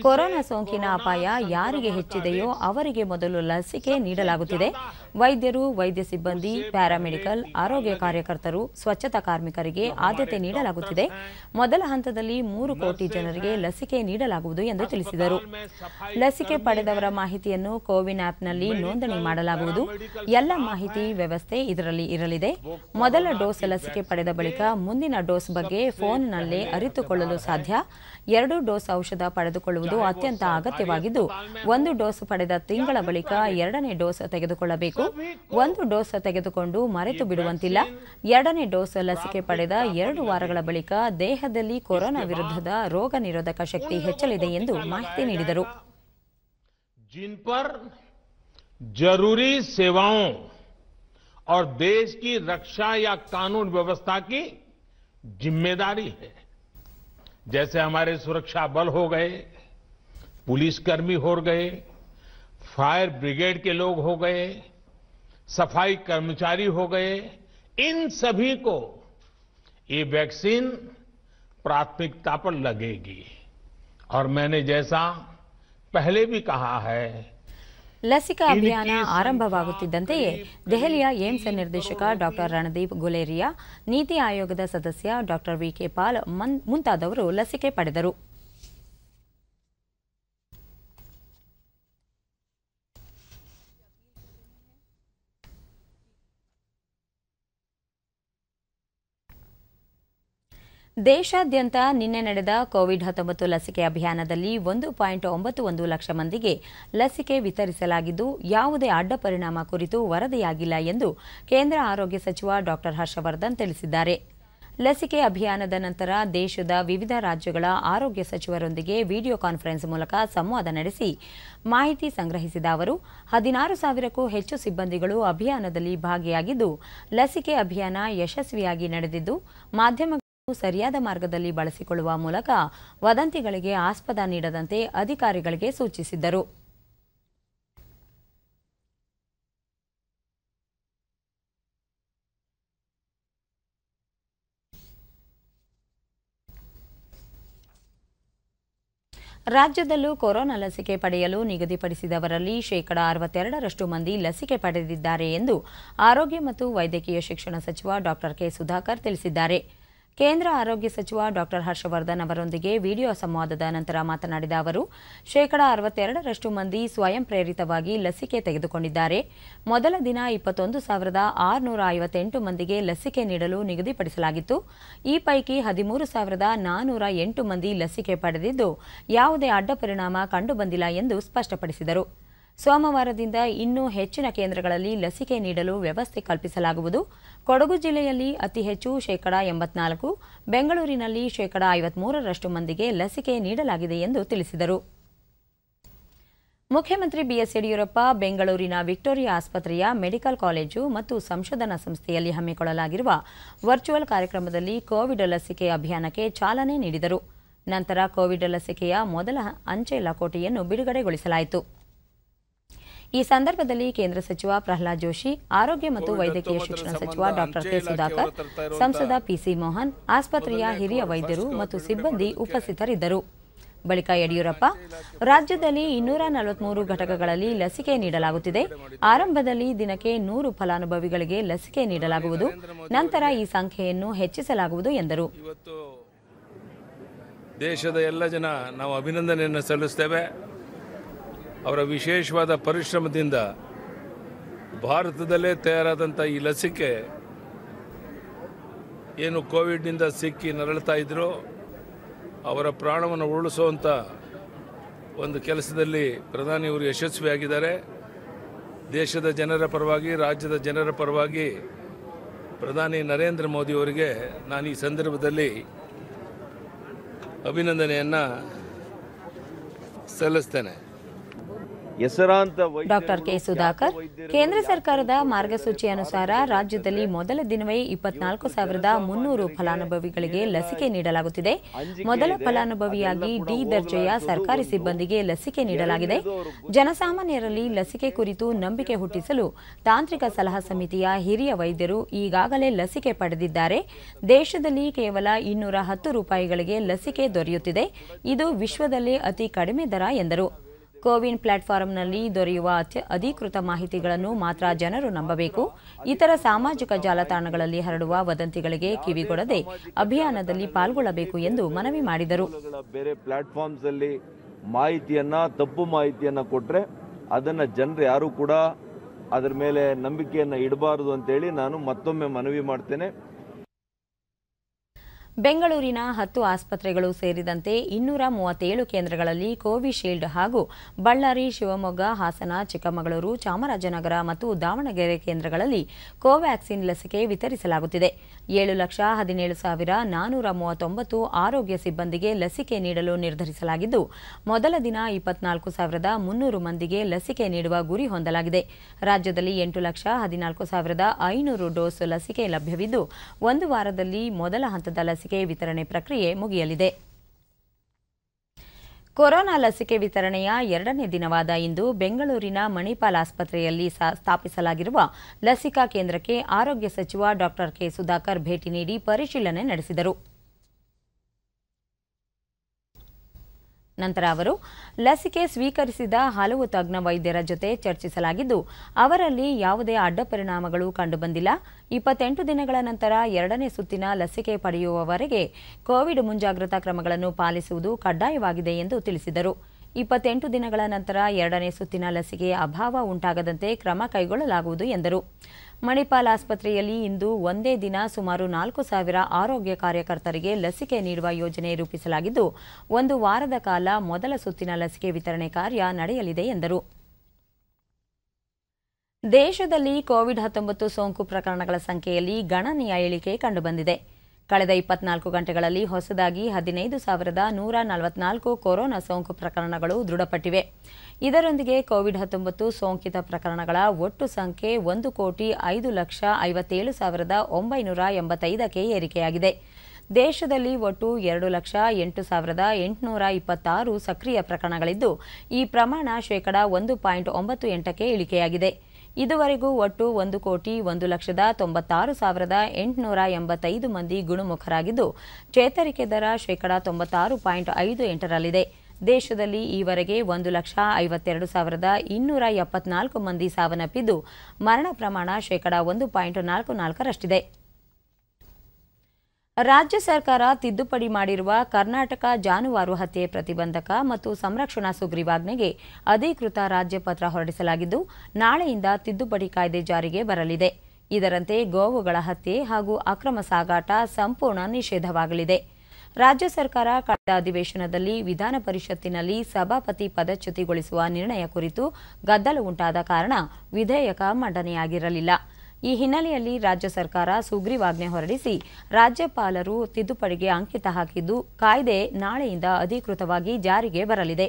ಕೊರೋನಾ ಸೋಂಕಿನ ಅಪಾಯ ಯಾರಿಗೆ ಹೆಚ್ಚಿದೆಯೋ ಅವರಿಗೆ ಮೊದಲು ಲಸಿಕೆ ನೀಡಲಾಗುತ್ತಿದೆ ವೈದ್ಯರು ವೈದ್ಯ ಸಿಬ್ಬಂದಿ ಪ್ಯಾರಾಮೆಡಿಕಲ್ ಆರೋಗ್ಯ ಕಾರ್ಯಕರ್ತರು ಸ್ವಚ್ಛತಾ ಕಾರ್ಮಿಕರಿಗೆ ಆದ್ಯತೆ ನೀಡಲಾಗುತ್ತಿದೆ ಮೊದಲ ಹಂತದಲ್ಲಿ ಮೂರು ಕೋಟಿ ಜನರಿಗೆ ಲಸಿಕೆ ನೀಡಲಾಗುವುದು ಎಂದು ತಿಳಿಸಿದರು ಲಸಿಕೆ ಪಡೆದವರ ಮಾಹಿತಿಯನ್ನು ಕೋವಿನ್ ಆಪ್ನಲ್ಲಿ ನೋಂದಣಿ ಮಾಡಲಾಗುವುದು ಎಲ್ಲ ಮಾಹಿತಿ ವ್ಯವಸ್ಥೆ ಇದರಲ್ಲಿ ಇರಲಿದೆ ಮೊದಲ ಡೋಸ್ ಡೋಸ್ ಲಸಿಕೆ ಪಡೆದ ಬಳಿಕ ಮುಂದಿನ ಡೋಸ್ ಬಗ್ಗೆ ಫೋನ್ನಲ್ಲೇ ಅರಿತುಕೊಳ್ಳಲು ಸಾಧ್ಯ ಎರಡು ಡೋಸ್ ಔಷಧ ಪಡೆದುಕೊಳ್ಳುವುದು ಅತ್ಯಂತ ಅಗತ್ಯವಾಗಿದ್ದು ಒಂದು ಡೋಸ್ ಪಡೆದ ತಿಂಗಳ ಬಳಿಕ ಎರಡನೇ ಡೋಸ್ ತೆಗೆದುಕೊಳ್ಳಬೇಕು ಒಂದು ಡೋಸ್ ತೆಗೆದುಕೊಂಡು ಮರೆತು ಬಿಡುವಂತಿಲ್ಲ ಎರಡನೇ ಡೋಸ್ ಲಸಿಕೆ ಪಡೆದ ಎರಡು ವಾರಗಳ ಬಳಿಕ ದೇಹದಲ್ಲಿ ಕೊರೋನಾ ವಿರುದ್ಧದ ರೋಗ ನಿರೋಧಕ ಶಕ್ತಿ ಹೆಚ್ಚಲಿದೆ ಎಂದು ಮಾಹಿತಿ ನೀಡಿದರು और देश की रक्षा या कानून व्यवस्था की जिम्मेदारी है जैसे हमारे सुरक्षा बल हो गए पुलिसकर्मी हो गए फायर ब्रिगेड के लोग हो गए सफाई कर्मचारी हो गए इन सभी को ये वैक्सीन प्राथमिकता पर लगेगी और मैंने जैसा पहले भी कहा है ಲಸಿಕಾ ಅಭಿಯಾನ ಆರಂಭವಾಗುತ್ತಿದ್ದಂತೆಯೇ ದೆಹಲಿಯ ಏಮ್ಸ್ ನಿರ್ದೇಶಕ ಡಾಕ್ಟರ್ ರಣದೀಪ್ ಗುಲೇರಿಯಾ ನೀತಿ ಆಯೋಗದ ಸದಸ್ಯ ಡಾಕ್ಟರ್ ವಿಕೆ ಪಾಲ್ ಮುಂತಾದವರು ಲಸಿಕೆ ಪಡೆದರು ದೇಶಾದ್ಯಂತ ನಿನ್ನೆ ನಡೆದ ಕೋವಿಡ್ ಹತ್ತೊಂಬತ್ತು ಲಸಿಕೆ ಅಭಿಯಾನದಲ್ಲಿ ಒಂದು ಪಾಯಿಂಟ್ ಒಂಬತ್ತು ಒಂದು ಲಕ್ಷ ಮಂದಿಗೆ ಲಸಿಕೆ ವಿತರಿಸಲಾಗಿದ್ದು ಯಾವುದೇ ಅಡ್ಡ ಪರಿಣಾಮ ಕುರಿತು ವರದಿಯಾಗಿಲ್ಲ ಎಂದು ಕೇಂದ್ರ ಆರೋಗ್ಯ ಸಚಿವ ಡಾಕ್ಟರ್ ಹರ್ಷವರ್ಧನ್ ತಿಳಿಸಿದ್ದಾರೆ ಲಸಿಕೆ ಅಭಿಯಾನದ ನಂತರ ದೇಶದ ವಿವಿಧ ರಾಜ್ಯಗಳ ಆರೋಗ್ಯ ಸಚಿವರೊಂದಿಗೆ ವಿಡಿಯೋ ಕಾನ್ಫರೆನ್ಸ್ ಮೂಲಕ ಸಂವಾದ ನಡೆಸಿ ಮಾಹಿತಿ ಸಂಗ್ರಹಿಸಿದ ಅವರು ಹದಿನಾರು ಸಾವಿರಕ್ಕೂ ಹೆಚ್ಚು ಸಿಬ್ಬಂದಿಗಳು ಅಭಿಯಾನದಲ್ಲಿ ಭಾಗಿಯಾಗಿದ್ದು ಲಸಿಕೆ ಅಭಿಯಾನ ಯಶಸ್ವಿಯಾಗಿ ನಡೆದಿದ್ದು ಮಾಧ್ಯಮ ಸರಿಯಾದ ಮಾರ್ಗದಲ್ಲಿ ಬಳಸಿಕೊಳ್ಳುವ ಮೂಲಕ ವದಂತಿಗಳಿಗೆ ಆಸ್ಪದ ನೀಡದಂತೆ ಅಧಿಕಾರಿಗಳಿಗೆ ಸೂಚಿಸಿದ್ದರು ರಾಜ್ಯದಲ್ಲೂ ಕೊರೋನಾ ಲಸಿಕೆ ಪಡೆಯಲು ನಿಗದಿಪಡಿಸಿದವರಲ್ಲಿ ಶೇಕಡಾ ಅರವತ್ತೆರಡರಷ್ಟು ಮಂದಿ ಲಸಿಕೆ ಪಡೆದಿದ್ದಾರೆ ಎಂದು ಆರೋಗ್ಯ ಮತ್ತು ವೈದ್ಯಕೀಯ ಶಿಕ್ಷಣ ಸಚಿವ ಡಾಕ್ಟರ್ ಕೆ ಸುಧಾಕರ್ ತಿಳಿಸಿದ್ದಾರೆ ಕೇಂದ್ರ ಆರೋಗ್ಯ ಸಚಿವ ಡಾಕ್ಟರ್ ಹರ್ಷವರ್ಧನ್ ಅವರೊಂದಿಗೆ ವಿಡಿಯೋ ಸಂವಾದದ ನಂತರ ಮಾತನಾಡಿದ ಅವರು ಶೇಕಡಾ ಅರವತ್ತೆರಡರಷ್ಟು ಮಂದಿ ಸ್ವಯಂ ಪ್ರೇರಿತವಾಗಿ ಲಸಿಕೆ ತೆಗೆದುಕೊಂಡಿದ್ದಾರೆ ಮೊದಲ ದಿನ ಇಪ್ಪತ್ತೊಂದು ಸಾವಿರದ ಆರುನೂರ ಐವತ್ತೆಂಟು ಮಂದಿಗೆ ಲಸಿಕೆ ನೀಡಲು ನಿಗದಿಪಡಿಸಲಾಗಿತ್ತು ಈ ಪೈಕಿ ಹದಿಮೂರು ಸಾವಿರದ ನಾನ್ನೂರ ಎಂಟು ಮಂದಿ ಲಸಿಕೆ ಪಡೆದಿದ್ದು ಯಾವುದೇ ಅಡ್ಡ ಪರಿಣಾಮ ಕಂಡುಬಂದಿಲ್ಲ ಎಂದು ಸ್ಪಷ್ಟಪಡಿಸಿದರು ಸೋಮವಾರದಿಂದ ಇನ್ನೂ ಹೆಚ್ಚಿನ ಕೇಂದ್ರಗಳಲ್ಲಿ ಲಸಿಕೆ ನೀಡಲು ವ್ಯವಸ್ಥೆ ಕಲ್ಪಿಸಲಾಗುವುದು ಕೊಡಗು ಜಿಲ್ಲೆಯಲ್ಲಿ ಅತಿ ಹೆಚ್ಚು ಶೇಕಡಾ ಎಂಬತ್ನಾಲ್ಕು ಬೆಂಗಳೂರಿನಲ್ಲಿ ಶೇಕಡಾ ಐವತ್ಮೂರರಷ್ಟು ಮಂದಿಗೆ ಲಸಿಕೆ ನೀಡಲಾಗಿದೆ ಎಂದು ತಿಳಿಸಿದರು ಮುಖ್ಯಮಂತ್ರಿ ಬಿಎಸ್ ಯಡಿಯೂರಪ್ಪ ಬೆಂಗಳೂರಿನ ವಿಕ್ಟೋರಿಯಾ ಆಸ್ಪತ್ರೆಯ ಮೆಡಿಕಲ್ ಕಾಲೇಜು ಮತ್ತು ಸಂಶೋಧನಾ ಸಂಸ್ಥೆಯಲ್ಲಿ ಹಮ್ಮಿಕೊಳ್ಳಲಾಗಿರುವ ವರ್ಚುವಲ್ ಕಾರ್ಯಕ್ರಮದಲ್ಲಿ ಕೋವಿಡ್ ಲಸಿಕೆ ಅಭಿಯಾನಕ್ಕೆ ಚಾಲನೆ ನೀಡಿದರು ನಂತರ ಕೋವಿಡ್ ಲಸಿಕೆಯ ಮೊದಲ ಅಂಚೆ ಲಕೋಟೆಯನ್ನು ಬಿಡುಗಡೆಗೊಳಿಸಲಾಯಿತು ಈ ಸಂದರ್ಭದಲ್ಲಿ ಕೇಂದ್ರ ಸಚಿವ ಪ್ರಹ್ಲಾದ್ ಜೋಶಿ ಆರೋಗ್ಯ ಮತ್ತು ವೈದ್ಯಕೀಯ ಶಿಕ್ಷಣ ಸಚಿವ ಡಾಕ್ಟರ್ ಕೆ ಸುಧಾಕರ್ ಸಂಸದ ಪಿಸಿ ಮೋಹನ್ ಆಸ್ಪತ್ರೆಯ ಹಿರಿಯ ವೈದ್ಯರು ಮತ್ತು ಸಿಬ್ಬಂದಿ ಉಪಸ್ಥಿತರಿದ್ದರು ಬಳಿಕ ಯಡಿಯೂರಪ್ಪ ರಾಜ್ಯದಲ್ಲಿ ಇನ್ನೂರ ನಲವತ್ಮೂರು ಘಟಕಗಳಲ್ಲಿ ಲಸಿಕೆ ನೀಡಲಾಗುತ್ತಿದೆ ಆರಂಭದಲ್ಲಿ ದಿನಕ್ಕೆ ನೂರು ಫಲಾನುಭವಿಗಳಿಗೆ ಲಸಿಕೆ ನೀಡಲಾಗುವುದು ನಂತರ ಈ ಸಂಖ್ಯೆಯನ್ನು ಹೆಚ್ಚಿಸಲಾಗುವುದು ಎಂದರು ದೇಶದ ಎಲ್ಲ ಜನ ನಾವು ಅಭಿನಂದನೆಯನ್ನು ಸಲ್ಲಿಸ್ತೇವೆ ಅವರ ವಿಶೇಷವಾದ ಪರಿಶ್ರಮದಿಂದ ಭಾರತದಲ್ಲೇ ತಯಾರಾದಂಥ ಈ ಲಸಿಕೆ ಏನು ಕೋವಿಡ್ನಿಂದ ಸಿಕ್ಕಿ ನರಳ್ತಾ ಇದ್ರೋ ಅವರ ಪ್ರಾಣವನ್ನು ಉರುಳಿಸುವಂಥ ಒಂದು ಕೆಲಸದಲ್ಲಿ ಪ್ರಧಾನಿಯವರು ಯಶಸ್ವಿಯಾಗಿದ್ದಾರೆ ದೇಶದ ಜನರ ಪರವಾಗಿ ರಾಜ್ಯದ ಜನರ ಪರವಾಗಿ ಪ್ರಧಾನಿ ನರೇಂದ್ರ ಮೋದಿಯವರಿಗೆ ನಾನು ಈ ಸಂದರ್ಭದಲ್ಲಿ ಅಭಿನಂದನೆಯನ್ನು ಸಲ್ಲಿಸ್ತೇನೆ ಡಾಕ್ಟರ್ ಕೆ ಸುಧಾಕರ್ ಕೇಂದ್ರ ಸರ್ಕಾರದ ಮಾರ್ಗಸೂಚಿ ಅನುಸಾರ ರಾಜ್ಯದಲ್ಲಿ ಮೊದಲ ದಿನವೇ ಇಪ್ಪತ್ನಾಲ್ಕು ಸಾವಿರದ ಮುನ್ನೂರು ಫಲಾನುಭವಿಗಳಿಗೆ ಲಸಿಕೆ ನೀಡಲಾಗುತ್ತಿದೆ ಮೊದಲ ಫಲಾನುಭವಿಯಾಗಿ ಡಿ ದರ್ಜೆಯ ಸರ್ಕಾರಿ ಸಿಬ್ಬಂದಿಗೆ ಲಸಿಕೆ ನೀಡಲಾಗಿದೆ ಜನಸಾಮಾನ್ಯರಲ್ಲಿ ಲಸಿಕೆ ಕುರಿತು ನಂಬಿಕೆ ಹುಟ್ಟಿಸಲು ತಾಂತ್ರಿಕ ಸಲಹಾ ಸಮಿತಿಯ ಹಿರಿಯ ವೈದ್ಯರು ಈಗಾಗಲೇ ಲಸಿಕೆ ಪಡೆದಿದ್ದಾರೆ ದೇಶದಲ್ಲಿ ಕೇವಲ ಇನ್ನೂರ ಹತ್ತು ರೂಪಾಯಿಗಳಿಗೆ ಲಸಿಕೆ ದೊರೆಯುತ್ತಿದೆ ಇದು ವಿಶ್ವದಲ್ಲೇ ಅತಿ ಕಡಿಮೆ ದರ ಎಂದರು ಕೋವಿನ್ ಪ್ಲಾಟ್ಫಾರ್ಮ್ನಲ್ಲಿ ದೊರೆಯುವ ಅಧಿಕೃತ ಮಾಹಿತಿಗಳನ್ನು ಮಾತ್ರ ಜನರು ನಂಬಬೇಕು ಇತರ ಸಾಮಾಜಿಕ ಜಾಲತಾಣಗಳಲ್ಲಿ ಹರಡುವ ವದಂತಿಗಳಿಗೆ ಕಿವಿಗೊಡದೆ ಅಭಿಯಾನದಲ್ಲಿ ಪಾಲ್ಗೊಳ್ಳಬೇಕು ಎಂದು ಮನವಿ ಮಾಡಿದರು ಬೇರೆ ಪ್ಲಾಟ್ಫಾರ್ಮ್ಸ್ ಅಲ್ಲಿ ಮಾಹಿತಿಯನ್ನ ತಪ್ಪು ಮಾಹಿತಿಯನ್ನ ಕೊಟ್ಟರೆ ಅದನ್ನ ಜನರು ಯಾರು ಕೂಡ ಅದರ ಮೇಲೆ ನಂಬಿಕೆಯನ್ನು ಇಡಬಾರದು ಅಂತೇಳಿ ನಾನು ಮತ್ತೊಮ್ಮೆ ಮನವಿ ಮಾಡ್ತೇನೆ ಬೆಂಗಳೂರಿನ ಹತ್ತು ಆಸ್ಪತ್ರೆಗಳು ಸೇರಿದಂತೆ ಇನ್ನೂರ ಮೂವತ್ತೇಳು ಕೇಂದ್ರಗಳಲ್ಲಿ ಕೋವಿಶೀಲ್ಡ್ ಹಾಗೂ ಬಳ್ಳಾರಿ ಶಿವಮೊಗ್ಗ ಹಾಸನ ಚಿಕ್ಕಮಗಳೂರು ಚಾಮರಾಜನಗರ ಮತ್ತು ದಾವಣಗೆರೆ ಕೇಂದ್ರಗಳಲ್ಲಿ ಕೋವ್ಯಾಕ್ಸಿನ್ ಲಸಿಕೆ ವಿತರಿಸಲಾಗುತ್ತಿದೆ ಏಳು ಲಕ್ಷ ಹದಿನೇಳು ಸಾವಿರ ನಾನೂರ ಮೂವತ್ತೊಂಬತ್ತು ಆರೋಗ್ಯ ಸಿಬ್ಬಂದಿಗೆ ಲಸಿಕೆ ನೀಡಲು ನಿರ್ಧರಿಸಲಾಗಿದ್ದು ಮೊದಲ ದಿನ ಇಪ್ಪತ್ನಾಲ್ಕು ಸಾವಿರದ ಮುನ್ನೂರು ಮಂದಿಗೆ ಲಸಿಕೆ ನೀಡುವ ಗುರಿ ಹೊಂದಲಾಗಿದೆ ರಾಜ್ಯದಲ್ಲಿ ಎಂಟು ಲಕ್ಷ ಹದಿನಾಲ್ಕು ಸಾವಿರದ ಐನೂರು ಡೋಸ್ ಲಸಿಕೆ ಲಭ್ಯವಿದ್ದು ಒಂದು ವಾರದಲ್ಲಿ ಮೊದಲ ಹಂತದ ಲಸಿಕೆ ಲಸಿಕೆ ವಿತರಣೆ ಪ್ರಕ್ರಿಯೆ ಮುಗಿಯಲಿದೆ ಕೊರೋನಾ ಲಸಿಕೆ ವಿತರಣೆಯ ಎರಡನೇ ದಿನವಾದ ಇಂದು ಬೆಂಗಳೂರಿನ ಮಣಿಪಾಲ್ ಆಸ್ಪತ್ರೆಯಲ್ಲಿ ಸ್ಥಾಪಿಸಲಾಗಿರುವ ಲಸಿಕಾ ಕೇಂದ್ರಕ್ಕೆ ಆರೋಗ್ಯ ಸಚಿವ ಡಾಕ್ಟರ್ ಕೆ ಸುಧಾಕರ್ ಭೇಟಿ ನೀಡಿ ಪರಿಶೀಲನೆ ನಡೆಸಿದರು ನಂತರ ಅವರು ಲಸಿಕೆ ಸ್ವೀಕರಿಸಿದ ಹಲವು ತಜ್ಞ ವೈದ್ಯರ ಜೊತೆ ಚರ್ಚಿಸಲಾಗಿದ್ದು ಅವರಲ್ಲಿ ಯಾವುದೇ ಅಡ್ಡ ಪರಿಣಾಮಗಳು ಕಂಡುಬಂದಿಲ್ಲ ಇಪ್ಪತ್ತೆಂಟು ದಿನಗಳ ನಂತರ ಎರಡನೇ ಸುತ್ತಿನ ಲಸಿಕೆ ಪಡೆಯುವವರೆಗೆ ಕೋವಿಡ್ ಮುಂಜಾಗ್ರತಾ ಕ್ರಮಗಳನ್ನು ಪಾಲಿಸುವುದು ಕಡ್ಡಾಯವಾಗಿದೆ ಎಂದು ತಿಳಿಸಿದರು ಇಪ್ಪತ್ತೆಂಟು ದಿನಗಳ ನಂತರ ಎರಡನೇ ಸುತ್ತಿನ ಲಸಿಕೆ ಅಭಾವ ಉಂಟಾಗದಂತೆ ಕ್ರಮ ಕೈಗೊಳ್ಳಲಾಗುವುದು ಎಂದರು ಮಣಿಪಾಲ್ ಆಸ್ಪತ್ರೆಯಲ್ಲಿ ಇಂದು ಒಂದೇ ದಿನ ಸುಮಾರು ನಾಲ್ಕು ಸಾವಿರ ಆರೋಗ್ಯ ಕಾರ್ಯಕರ್ತರಿಗೆ ಲಸಿಕೆ ನೀಡುವ ಯೋಜನೆ ರೂಪಿಸಲಾಗಿದ್ದು ಒಂದು ವಾರದ ಕಾಲ ಮೊದಲ ಸುತ್ತಿನ ಲಸಿಕೆ ವಿತರಣೆ ಕಾರ್ಯ ನಡೆಯಲಿದೆ ಎಂದರು ದೇಶದಲ್ಲಿ ಕೋವಿಡ್ ಹತ್ತೊಂಬತ್ತು ಸೋಂಕು ಪ್ರಕರಣಗಳ ಸಂಖ್ಯೆಯಲ್ಲಿ ಗಣನೀಯ ಇಳಿಕೆ ಕಂಡುಬಂದಿದೆ ಕಳೆದ ಇಪ್ಪತ್ನಾಲ್ಕು ಗಂಟೆಗಳಲ್ಲಿ ಹೊಸದಾಗಿ ಹದಿನೈದು ಸಾವಿರದ ನೂರ ನಲವತ್ನಾಲ್ಕು ಕೊರೋನಾ ಸೋಂಕು ಪ್ರಕರಣಗಳು ದೃಢಪಟ್ಟಿವೆ ಇದರೊಂದಿಗೆ ಕೋವಿಡ್ ಹತ್ತೊಂಬತ್ತು ಸೋಂಕಿತ ಪ್ರಕರಣಗಳ ಒಟ್ಟು ಸಂಖ್ಯೆ ಒಂದು ಕೋಟಿ ಐದು ಲಕ್ಷ ಐವತ್ತೇಳು ಸಾವಿರದ ಒಂಬೈನೂರ ಎಂಬತ್ತೈದಕ್ಕೆ ಏರಿಕೆಯಾಗಿದೆ ದೇಶದಲ್ಲಿ ಒಟ್ಟು ಎರಡು ಲಕ್ಷ ಎಂಟು ಸಾವಿರದ ಎಂಟುನೂರ ಇಪ್ಪತ್ತಾರು ಸಕ್ರಿಯ ಪ್ರಕರಣಗಳಿದ್ದು ಈ ಪ್ರಮಾಣ ಶೇಕಡಾ ಒಂದು ಪಾಯಿಂಟ್ ಒಂಬತ್ತು ಎಂಟಕ್ಕೆ ಇಳಿಕೆಯಾಗಿದೆ ಇದುವರೆಗೂ ಒಟ್ಟು ಒಂದು ಕೋಟಿ ಒಂದು ಲಕ್ಷದ ತೊಂಬತ್ತಾರು ಸಾವಿರದ ಎಂಟುನೂರ ಎಂಬತ್ತೈದು ಮಂದಿ ಗುಣಮುಖರಾಗಿದ್ದು ಚೇತರಿಕೆ ದರ ಶೇಕಡಾ ತೊಂಬತ್ತಾರು ಪಾಯಿಂಟ್ ಐದು ಎಂಟರಲ್ಲಿದೆ ದೇಶದಲ್ಲಿ ಈವರೆಗೆ ಒಂದು ಲಕ್ಷ ಐವತ್ತೆರಡು ಸಾವಿರದ ಇನ್ನೂರ ಎಪ್ಪತ್ನಾಲ್ಕು ಮಂದಿ ಸಾವನ್ನಪ್ಪಿದ್ದು ಮರಣ ಪ್ರಮಾಣ ಶೇಕಡಾ ಒಂದು ಪಾಯಿಂಟ್ ನಾಲ್ಕು ನಾಲ್ಕರಷ್ಟಿದೆ ರಾಜ್ಯ ಸರ್ಕಾರ ತಿದ್ದುಪಡಿ ಮಾಡಿರುವ ಕರ್ನಾಟಕ ಜಾನುವಾರು ಹತ್ಯೆ ಪ್ರತಿಬಂಧಕ ಮತ್ತು ಸಂರಕ್ಷಣಾ ಸುಗ್ರೀವಾಜ್ಞೆಗೆ ಅಧಿಕೃತ ರಾಜ್ಯಪತ್ರ ಹೊರಡಿಸಲಾಗಿದ್ದು ನಾಳೆಯಿಂದ ತಿದ್ದುಪಡಿ ಕಾಯ್ದೆ ಜಾರಿಗೆ ಬರಲಿದೆ ಇದರಂತೆ ಗೋವುಗಳ ಹತ್ಯೆ ಹಾಗೂ ಅಕ್ರಮ ಸಾಗಾಟ ಸಂಪೂರ್ಣ ನಿಷೇಧವಾಗಲಿದೆ ರಾಜ್ಯ ಸರ್ಕಾರ ಕಳೆದ ಅಧಿವೇಶನದಲ್ಲಿ ವಿಧಾನ ಪರಿಷತ್ತಿನಲ್ಲಿ ಸಭಾಪತಿ ಪದಚ್ಯುತಿಗೊಳಿಸುವ ನಿರ್ಣಯ ಕುರಿತು ಗದ್ದಲ ಉಂಟಾದ ಕಾರಣ ವಿಧೇಯಕ ಮಂಡನೆಯಾಗಿರಲಿಲ್ಲ ಈ ಹಿನ್ನೆಲೆಯಲ್ಲಿ ರಾಜ್ಯ ಸರ್ಕಾರ ಸುಗ್ರೀವಾಜ್ಞೆ ಹೊರಡಿಸಿ ರಾಜ್ಯಪಾಲರು ತಿದ್ದುಪಡಿಗೆ ಅಂಕಿತ ಹಾಕಿದ್ದು ಕಾಯ್ದೆ ನಾಳೆಯಿಂದ ಅಧಿಕೃತವಾಗಿ ಜಾರಿಗೆ ಬರಲಿದೆ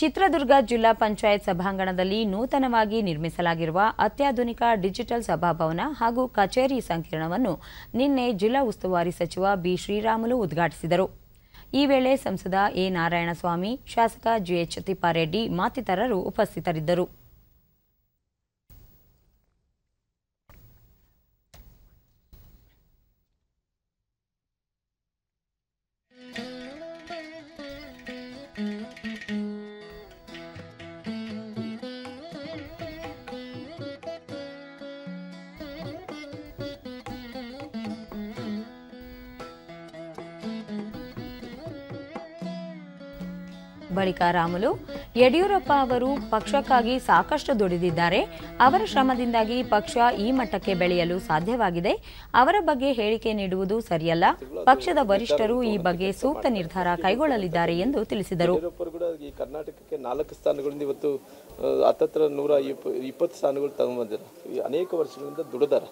ಚಿತ್ರದುರ್ಗ ಜಿಲ್ಲಾ ಪಂಚಾಯತ್ ಸಭಾಂಗಣದಲ್ಲಿ ನೂತನವಾಗಿ ನಿರ್ಮಿಸಲಾಗಿರುವ ಅತ್ಯಾಧುನಿಕ ಡಿಜಿಟಲ್ ಸಭಾಭವನ ಹಾಗೂ ಕಚೇರಿ ಸಂಕೀರ್ಣವನ್ನು ನಿನ್ನೆ ಜಿಲ್ಲಾ ಉಸ್ತುವಾರಿ ಸಚಿವ ಬಿ ಉದ್ಘಾಟಿಸಿದರು ಈ ವೇಳೆ ಸಂಸದ ಎ ನಾರಾಯಣಸ್ವಾಮಿ ಶಾಸಕ ಜಿಎಚ್ ತಿಪ್ಪಾರೆಡ್ಡಿ ಮತ್ತಿತರರು ಉಪಸ್ಥಿತರಿದ್ದರು ಬಳಿಕ ರಾಮುಲು ಯಡಿಯೂರಪ್ಪ ಅವರು ಪಕ್ಷಕ್ಕಾಗಿ ಸಾಕಷ್ಟು ದುಡಿದಿದ್ದಾರೆ ಅವರ ಶ್ರಮದಿಂದಾಗಿ ಪಕ್ಷ ಈ ಮಟ್ಟಕ್ಕೆ ಬೆಳೆಯಲು ಸಾಧ್ಯವಾಗಿದೆ ಅವರ ಬಗ್ಗೆ ಹೇಳಿಕೆ ನೀಡುವುದು ಸರಿಯಲ್ಲ ಪಕ್ಷದ ವರಿಷ್ಠರು ಈ ಬಗ್ಗೆ ಸೂಕ್ತ ನಿರ್ಧಾರ ಕೈಗೊಳ್ಳಲಿದ್ದಾರೆ ಎಂದು ತಿಳಿಸಿದರು ಕರ್ನಾಟಕಕ್ಕೆ ನಾಲ್ಕು ಸ್ಥಾನಗಳಿಂದ ಇವತ್ತು ಇಪ್ಪತ್ತು ಸ್ಥಾನಗಳು ಅನೇಕ ವರ್ಷಗಳಿಂದ ದುಡಿದಾರೆ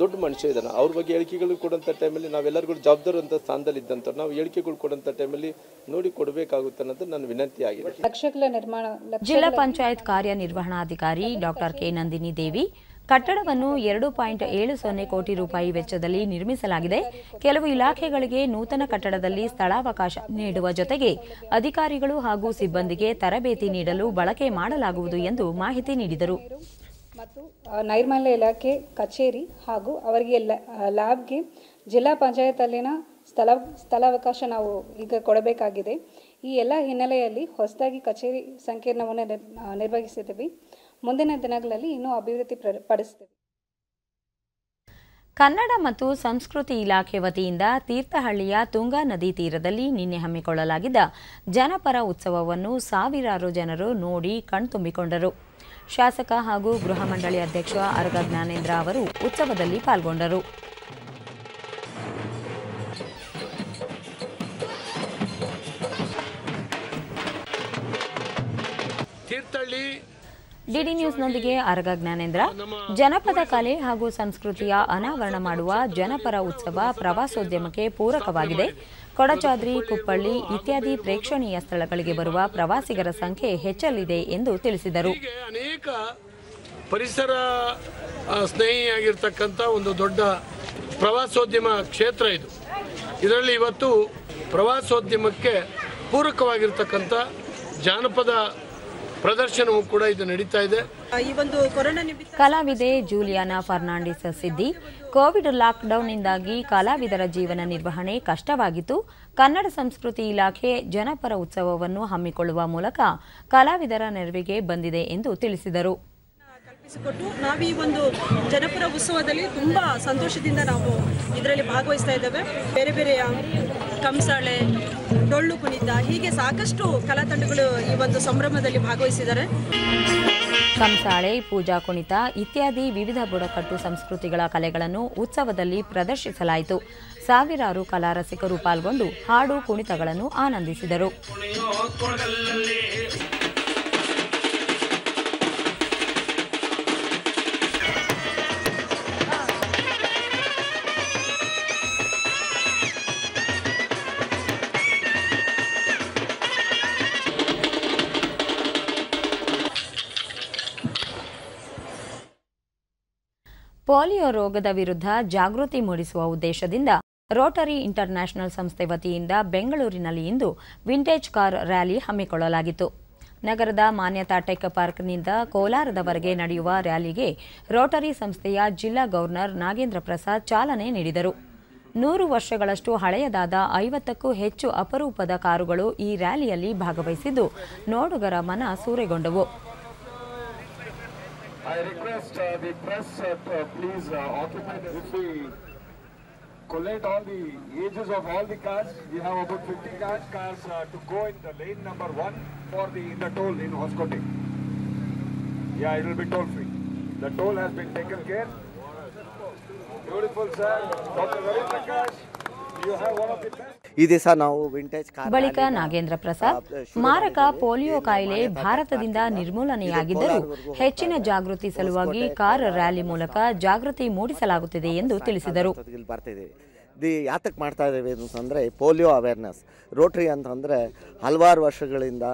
ದೊಡ್ಡ ಮನುಷ್ಯ ಇದ್ದಾನೆ ಅವ್ರ ಬಗ್ಗೆ ಹೇಳಿಕೆಗಳು ಕೊಡೋಂಥ ಟೈಮಲ್ಲಿ ನಾವೆಲ್ಲರಿಗೂ ಜವಾಬ್ದಾರ ಅಂತ ಸ್ಥಾನದಲ್ಲಿ ಇದ್ದಂಥ ನಾವು ಹೇಳಿಕೆಗಳು ಕೊಡೋಂಥ ಟೈಮಲ್ಲಿ ನೋಡಿ ಕೊಡಬೇಕಾಗುತ್ತೆ ಅನ್ನೋದು ನನ್ನ ವಿನಂತಿ ಆಗಿದೆ ಜಿಲ್ಲಾ ಪಂಚಾಯತ್ ಕಾರ್ಯನಿರ್ವಹಣಾಧಿಕಾರಿ ಡಾಕ್ಟರ್ ಕೆ ನಂದಿನಿ ದೇವಿ ಕಟ್ಟಡವನ್ನು ಎರಡು ಪಾಯಿಂಟ್ ಏಳು ಸೊನ್ನೆ ಕೋಟಿ ರೂಪಾಯಿ ವೆಚ್ಚದಲ್ಲಿ ನಿರ್ಮಿಸಲಾಗಿದೆ ಕೆಲವು ಇಲಾಖೆಗಳಿಗೆ ನೂತನ ಕಟ್ಟಡದಲ್ಲಿ ಸ್ಥಳಾವಕಾಶ ನೀಡುವ ಜೊತೆಗೆ ಅಧಿಕಾರಿಗಳು ಹಾಗೂ ಸಿಬ್ಬಂದಿಗೆ ತರಬೇತಿ ನೀಡಲು ಬಳಕೆ ಮಾಡಲಾಗುವುದು ಎಂದು ಮಾಹಿತಿ ನೀಡಿದರು ಮತ್ತು ನೈರ್ಮಲ್ಯ ಇಲಾಖೆ ಕಚೇರಿ ಹಾಗೂ ಅವರಿಗೆ ಲ್ಯಾಬ್ಗೆ ಜಿಲ್ಲಾ ಪಂಚಾಯತಲ್ಲಿನ ಸ್ಥಳ ಸ್ಥಳಾವಕಾಶ ನಾವು ಈಗ ಕೊಡಬೇಕಾಗಿದೆ ಈ ಎಲ್ಲ ಹಿನ್ನೆಲೆಯಲ್ಲಿ ಹೊಸದಾಗಿ ಕಚೇರಿ ಸಂಕೀರ್ಣವನ್ನು ನಿರ್ವಹಿಸಿದ್ದೀವಿ ಮುಂದಿನ ದಿನಗಳಲ್ಲಿ ಇನ್ನೂ ಅಭಿವೃದ್ಧಿ ಪಡಿಸ್ತೀವಿ ಕನ್ನಡ ಮತ್ತು ಸಂಸ್ಕೃತಿ ಇಲಾಖೆ ವತಿಯಿಂದ ತೀರ್ಥಹಳ್ಳಿಯ ತುಂಗಾ ನದಿ ತೀರದಲ್ಲಿ ನಿನ್ನೆ ಹಮ್ಮಿಕೊಳ್ಳಲಾಗಿದ್ದ ಜನಪರ ಉತ್ಸವವನ್ನು ಸಾವಿರಾರು ಜನರು ನೋಡಿ ಕಣ್ತುಂಬಿಕೊಂಡರು ಶಾಸಕ ಹಾಗೂ ಗೃಹ ಮಂಡಳಿ ಅಧ್ಯಕ್ಷ ಅರ್ಗ ಜ್ಞಾನೇಂದ್ರ ಅವರು ಉತ್ಸವದಲ್ಲಿ ಪಾಲ್ಗೊಂಡರು ಡಿಡಿ ನ್ಯೂಸ್ನೊಂದಿಗೆ ಅರಗ ಜ್ಞಾನೇಂದ್ರ ಜನಪದ ಕಲೆ ಹಾಗೂ ಸಂಸ್ಕೃತಿಯ ಅನಾವರಣ ಮಾಡುವ ಜನಪರ ಉತ್ಸವ ಪ್ರವಾಸೋದ್ಯಮಕ್ಕೆ ಪೂರಕವಾಗಿದೆ ಕೊಡಚಾದ್ರಿ ಕುಪ್ಪಳ್ಳಿ ಇತ್ಯಾದಿ ಪ್ರೇಕ್ಷಣೀಯ ಸ್ಥಳಗಳಿಗೆ ಬರುವ ಪ್ರವಾಸಿಗರ ಸಂಖ್ಯೆ ಹೆಚ್ಚಲಿದೆ ಎಂದು ತಿಳಿಸಿದರು ಅನೇಕ ಪರಿಸರ ಸ್ನೇಹಿಯಾಗಿರ್ತಕ್ಕಂಥ ಒಂದು ದೊಡ್ಡ ಪ್ರವಾಸೋದ್ಯಮ ಕ್ಷೇತ್ರ ಇದು ಇದರಲ್ಲಿ ಇವತ್ತು ಪ್ರವಾಸೋದ್ಯಮಕ್ಕೆ ಪೂರಕವಾಗಿರ್ತಕ್ಕಂಥ ಜಾನಪದ ಪ್ರದರ್ಶನವೂ ಕೂಡ ಇದು ನಡೀತಾ ಇದೆ ಕಲಾವಿದೆ ಜೂಲಿಯಾನಾ ಫರ್ನಾಂಡಿಸ್ ಸಿದ್ದಿ ಕೋವಿಡ್ ನಿಂದಾಗಿ ಕಲಾವಿದರ ಜೀವನ ನಿರ್ವಹಣೆ ಕಷ್ಟವಾಗಿತ್ತು ಕನ್ನಡ ಸಂಸ್ಕೃತಿ ಇಲಾಖೆ ಜನಪರ ಉತ್ಸವವನ್ನು ಹಮ್ಮಿಕೊಳ್ಳುವ ಮೂಲಕ ಕಲಾವಿದರ ನೆರವಿಗೆ ಬಂದಿದೆ ಎಂದು ತಿಳಿಸಿದರು ಕಲ್ಪಿಸಿಕೊಟ್ಟು ಈ ಒಂದು ಜನಪರ ಉತ್ಸವದಲ್ಲಿ ತುಂಬಾ ಸಂತೋಷದಿಂದ ನಾವು ಇದರಲ್ಲಿ ಭಾಗವಹಿಸ್ತಾ ಇದ್ದೇವೆ ಬೇರೆ ಬೇರೆಯ ಕಂಸಾಳೆ ಹೀಗೆ ಸಾಕಷ್ಟು ಕಲಾತಂಡಗಳು ಈ ಒಂದು ಸಂಭ್ರಮದಲ್ಲಿ ಭಾಗವಹಿಸಿದ್ದಾರೆ ಕಂಸಾಳೆ ಪೂಜಾ ಕುಣಿತ ಇತ್ಯಾದಿ ವಿವಿಧ ಬುಡಕಟ್ಟು ಸಂಸ್ಕೃತಿಗಳ ಕಲೆಗಳನ್ನು ಉತ್ಸವದಲ್ಲಿ ಪ್ರದರ್ಶಿಸಲಾಯಿತು ಸಾವಿರಾರು ಕಲಾರಸಿಕರು ಪಾಲ್ಗೊಂಡು ಹಾಡು ಕುಣಿತಗಳನ್ನು ಆನಂದಿಸಿದರು ಪೋಲಿಯೋ ರೋಗದ ವಿರುದ್ಧ ಜಾಗೃತಿ ಮೂಡಿಸುವ ಉದ್ದೇಶದಿಂದ ರೋಟರಿ ಇಂಟರ್ನ್ಯಾಷನಲ್ ಸಂಸ್ಥೆ ವತಿಯಿಂದ ಬೆಂಗಳೂರಿನಲ್ಲಿ ಇಂದು ವಿಂಟೇಜ್ ಕಾರ್ ರ್ಯಾಲಿ ಹಮ್ಮಿಕೊಳ್ಳಲಾಗಿತ್ತು ನಗರದ ಮಾನ್ಯತಾ ಟೆಕ್ ಪಾರ್ಕ್ನಿಂದ ಕೋಲಾರದವರೆಗೆ ನಡೆಯುವ ರ್ಯಾಲಿಗೆ ರೋಟರಿ ಸಂಸ್ಥೆಯ ಜಿಲ್ಲಾ ಗವರ್ನರ್ ನಾಗೇಂದ್ರ ಪ್ರಸಾದ್ ಚಾಲನೆ ನೀಡಿದರು ನೂರು ವರ್ಷಗಳಷ್ಟು ಹಳೆಯದಾದ ಐವತ್ತಕ್ಕೂ ಹೆಚ್ಚು ಅಪರೂಪದ ಕಾರುಗಳು ಈ ರ್ಯಾಲಿಯಲ್ಲಿ ಭಾಗವಹಿಸಿದ್ದು ನೋಡುಗರ ಮನ ಸೂರೆಗೊಂಡವು I request uh, the press uh, please uh, occupy the... If we collate all the ages of all the cars, we have about 50 cars, cars uh, to go in the lane number one for the, in the toll in Hoskote. Yeah, it will be toll free. The toll has been taken care. Beautiful, sir. Dr. Ravi Prakash, you have one of the best. ಈ ಸಹ ನಾವು ವಿಂಟೇಜ್ ಬಳಿಕ ನಾಗೇಂದ್ರ ಪ್ರಸಾದ್ ಮಾರಕ ಪೋಲಿಯೋ ಕಾಯಿಲೆ ಭಾರತದಿಂದ ನಿರ್ಮೂಲನೆಯಾಗಿದ್ದರೂ ಹೆಚ್ಚಿನ ಜಾಗೃತಿ ಸಲುವಾಗಿ ಕಾರ್ ರ್ಯಾಲಿ ಮೂಲಕ ಜಾಗೃತಿ ಮೂಡಿಸಲಾಗುತ್ತಿದೆ ಎಂದು ತಿಳಿಸಿದರು ದಿ ಯಾತಕ್ಕೆ ಮಾಡ್ತಾ ಇದ್ದೇವೆ ಅಂತಂದರೆ ಪೋಲಿಯೋ ಅವೇರ್ನೆಸ್ ರೋಟ್ರಿ ಅಂತಂದರೆ ಹಲವಾರು ವರ್ಷಗಳಿಂದ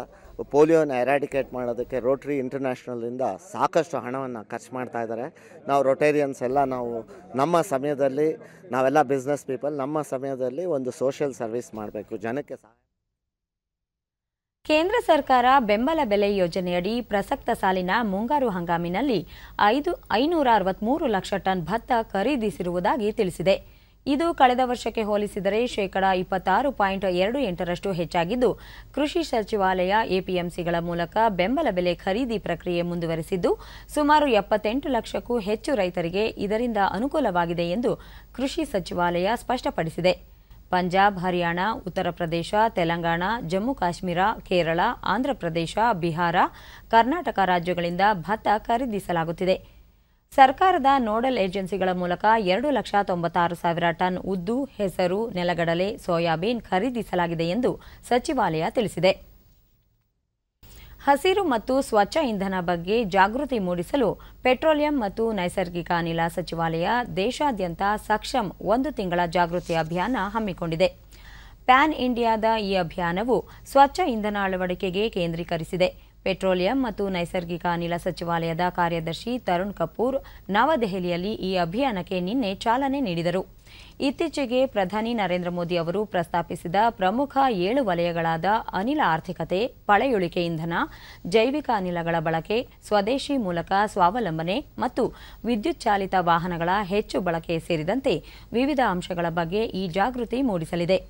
ಪೋಲಿಯೋನ ಎರಾಡಿಕೇಟ್ ಮಾಡೋದಕ್ಕೆ ರೋಟ್ರಿ ಇಂಟರ್ನ್ಯಾಷನಲಿಂದ ಸಾಕಷ್ಟು ಹಣವನ್ನು ಖರ್ಚು ಮಾಡ್ತಾ ಇದ್ದಾರೆ ನಾವು ರೊಟೇರಿಯನ್ಸ್ ಎಲ್ಲ ನಾವು ನಮ್ಮ ಸಮಯದಲ್ಲಿ ನಾವೆಲ್ಲ ಬಿಸ್ನೆಸ್ ಪೀಪಲ್ ನಮ್ಮ ಸಮಯದಲ್ಲಿ ಒಂದು ಸೋಷಿಯಲ್ ಸರ್ವಿಸ್ ಮಾಡಬೇಕು ಜನಕ್ಕೆ ಸಹಾಯ ಕೇಂದ್ರ ಸರ್ಕಾರ ಬೆಂಬಲ ಬೆಲೆ ಯೋಜನೆಯಡಿ ಪ್ರಸಕ್ತ ಸಾಲಿನ ಮುಂಗಾರು ಹಂಗಾಮಿನಲ್ಲಿ ಐದು ಐನೂರ ಅರವತ್ತ್ಮೂರು ಲಕ್ಷ ಟನ್ ಭತ್ತ ಖರೀದಿಸಿರುವುದಾಗಿ ತಿಳಿಸಿದೆ ಇದು ಕಳೆದ ವರ್ಷಕ್ಕೆ ಹೋಲಿಸಿದರೆ ಶೇಕಡಾ ಇಪ್ಪತ್ತಾರು ಪಾಯಿಂಟ್ ಎರಡು ಎಂಟರಷ್ಟು ಹೆಚ್ಚಾಗಿದ್ದು ಕೃಷಿ ಸಚಿವಾಲಯ ಎಪಿಎಂಸಿಗಳ ಮೂಲಕ ಬೆಂಬಲ ಬೆಲೆ ಖರೀದಿ ಪ್ರಕ್ರಿಯೆ ಮುಂದುವರೆಸಿದ್ದು ಸುಮಾರು ಎಪ್ಪತ್ತೆಂಟು ಲಕ್ಷಕ್ಕೂ ಹೆಚ್ಚು ರೈತರಿಗೆ ಇದರಿಂದ ಅನುಕೂಲವಾಗಿದೆ ಎಂದು ಕೃಷಿ ಸಚಿವಾಲಯ ಸ್ಪಷ್ಟಪಡಿಸಿದೆ ಪಂಜಾಬ್ ಹರಿಯಾಣ ಉತ್ತರ ಪ್ರದೇಶ ತೆಲಂಗಾಣ ಜಮ್ಮು ಕಾಶ್ಮೀರ ಕೇರಳ ಆಂಧ್ರಪ್ರದೇಶ ಬಿಹಾರ ಕರ್ನಾಟಕ ರಾಜ್ಯಗಳಿಂದ ಭತ್ತ ಖರೀದಿಸಲಾಗುತ್ತಿದೆ ಸರ್ಕಾರದ ನೋಡಲ್ ಏಜೆನ್ಸಿಗಳ ಮೂಲಕ ಎರಡು ಲಕ್ಷ ತೊಂಬತ್ತಾರು ಸಾವಿರ ಟನ್ ಉದ್ದು ಹೆಸರು ನೆಲಗಡಲೆ ಸೋಯಾಬೀನ್ ಖರೀದಿಸಲಾಗಿದೆ ಎಂದು ಸಚಿವಾಲಯ ತಿಳಿಸಿದೆ ಹಸಿರು ಮತ್ತು ಸ್ವಚ್ಛ ಇಂಧನ ಬಗ್ಗೆ ಜಾಗೃತಿ ಮೂಡಿಸಲು ಪೆಟ್ರೋಲಿಯಂ ಮತ್ತು ನೈಸರ್ಗಿಕ ಅನಿಲ ಸಚಿವಾಲಯ ದೇಶಾದ್ಯಂತ ಸಕ್ಷಮ್ ಒಂದು ತಿಂಗಳ ಜಾಗೃತಿ ಅಭಿಯಾನ ಹಮ್ಮಿಕೊಂಡಿದೆ ಪ್ಯಾನ್ ಇಂಡಿಯಾದ ಈ ಅಭಿಯಾನವು ಸ್ವಚ್ಛ ಇಂಧನ ಅಳವಡಿಕೆಗೆ ಕೇಂದ್ರೀಕರಿಸಿದೆ ಪೆಟ್ರೋಲಿಯಂ ಮತ್ತು ನೈಸರ್ಗಿಕ ಅನಿಲ ಸಚಿವಾಲಯದ ಕಾರ್ಯದರ್ಶಿ ತರುಣ್ ಕಪೂರ್ ನವದೆಹಲಿಯಲ್ಲಿ ಈ ಅಭಿಯಾನಕ್ಕೆ ನಿನ್ನೆ ಚಾಲನೆ ನೀಡಿದರು ಇತ್ತೀಚೆಗೆ ಪ್ರಧಾನಿ ನರೇಂದ್ರ ಮೋದಿ ಅವರು ಪ್ರಸ್ತಾಪಿಸಿದ ಪ್ರಮುಖ ಏಳು ವಲಯಗಳಾದ ಅನಿಲ ಆರ್ಥಿಕತೆ ಪಳೆಯುಳಿಕೆ ಇಂಧನ ಜೈವಿಕ ಅನಿಲಗಳ ಬಳಕೆ ಸ್ವದೇಶಿ ಮೂಲಕ ಸ್ವಾವಲಂಬನೆ ಮತ್ತು ವಿದ್ಯುತ್ ಚಾಲಿತ ವಾಹನಗಳ ಹೆಚ್ಚು ಬಳಕೆ ಸೇರಿದಂತೆ ವಿವಿಧ ಅಂಶಗಳ ಬಗ್ಗೆ ಈ ಜಾಗೃತಿ ಮೂಡಿಸಲಿದೆ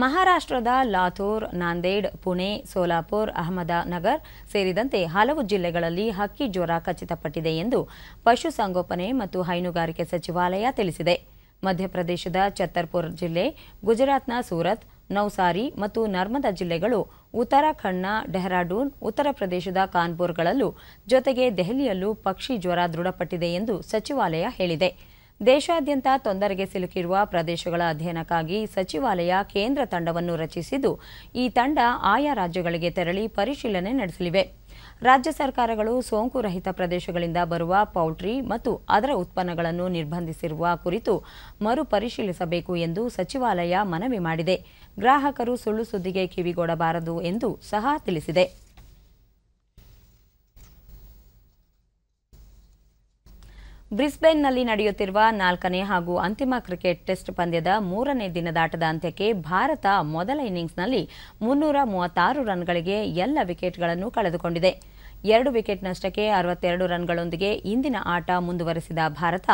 ಮಹಾರಾಷ್ಟ್ರದ ಲಾಥೋರ್ ನಾಂದೇಡ್ ಪುಣೆ ಸೋಲಾಪುರ್ ಅಹಮದನಗರ್ ಸೇರಿದಂತೆ ಹಲವು ಜಿಲ್ಲೆಗಳಲ್ಲಿ ಹಕ್ಕಿ ಜ್ವರ ಖಚಿತಪಟ್ಟಿದೆ ಎಂದು ಪಶುಸಂಗೋಪನೆ ಮತ್ತು ಹೈನುಗಾರಿಕೆ ಸಚಿವಾಲಯ ತಿಳಿಸಿದೆ ಮಧ್ಯಪ್ರದೇಶದ ಛತ್ತರ್ಪುರ್ ಜಿಲ್ಲೆ ಗುಜರಾತ್ನ ಸೂರತ್ ನೌಸಾರಿ ಮತ್ತು ನರ್ಮದಾ ಜಿಲ್ಲೆಗಳು ಉತ್ತರಾಖಂಡ್ನ ಡೆಹ್ರಾಡೂನ್ ಉತ್ತರ ಪ್ರದೇಶದ ಕಾನ್ಪುರ್ಗಳಲ್ಲೂ ಜೊತೆಗೆ ದೆಹಲಿಯಲ್ಲೂ ಪಕ್ಷಿ ಜ್ವರ ದೃಢಪಟ್ಟಿದೆ ಎಂದು ಸಚಿವಾಲಯ ಹೇಳಿದೆ ದೇಶಾದ್ಯಂತ ತೊಂದರೆಗೆ ಸಿಲುಕಿರುವ ಪ್ರದೇಶಗಳ ಅಧ್ಯಯನಕ್ಕಾಗಿ ಸಚಿವಾಲಯ ಕೇಂದ್ರ ತಂಡವನ್ನು ರಚಿಸಿದ್ದು ಈ ತಂಡ ಆಯಾ ರಾಜ್ಯಗಳಿಗೆ ತೆರಳಿ ಪರಿಶೀಲನೆ ನಡೆಸಲಿವೆ ರಾಜ್ಯ ಸರ್ಕಾರಗಳು ಸೋಂಕು ರಹಿತ ಪ್ರದೇಶಗಳಿಂದ ಬರುವ ಪೌಲ್ಟ್ರಿ ಮತ್ತು ಅದರ ಉತ್ಪನ್ನಗಳನ್ನು ನಿರ್ಬಂಧಿಸಿರುವ ಕುರಿತು ಮರುಪರಿಶೀಲಿಸಬೇಕು ಎಂದು ಸಚಿವಾಲಯ ಮನವಿ ಮಾಡಿದೆ ಗ್ರಾಹಕರು ಸುಳ್ಳು ಸುದ್ದಿಗೆ ಕಿವಿಗೊಡಬಾರದು ಎಂದು ಸಹ ತಿಳಿಸಿದೆ ಬ್ರಿಸ್ಬೇನ್ನಲ್ಲಿ ನಡೆಯುತ್ತಿರುವ ನಾಲ್ಕನೇ ಹಾಗೂ ಅಂತಿಮ ಕ್ರಿಕೆಟ್ ಟೆಸ್ಟ್ ಪಂದ್ಯದ ಮೂರನೇ ದಿನದ ಆಟದ ಅಂತ್ಯಕ್ಕೆ ಭಾರತ ಮೊದಲ ಇನ್ನಿಂಗ್ಸ್ನಲ್ಲಿ ಮುನ್ನೂರ ಮೂವತ್ತಾರು ರನ್ಗಳಿಗೆ ಎಲ್ಲ ವಿಕೆಟ್ಗಳನ್ನು ಕಳೆದುಕೊಂಡಿದೆ ಎರಡು ವಿಕೆಟ್ ನಷ್ಟಕ್ಕೆ ಅರವತ್ತೆರಡು ರನ್ಗಳೊಂದಿಗೆ ಇಂದಿನ ಆಟ ಮುಂದುವರೆಸಿದ ಭಾರತ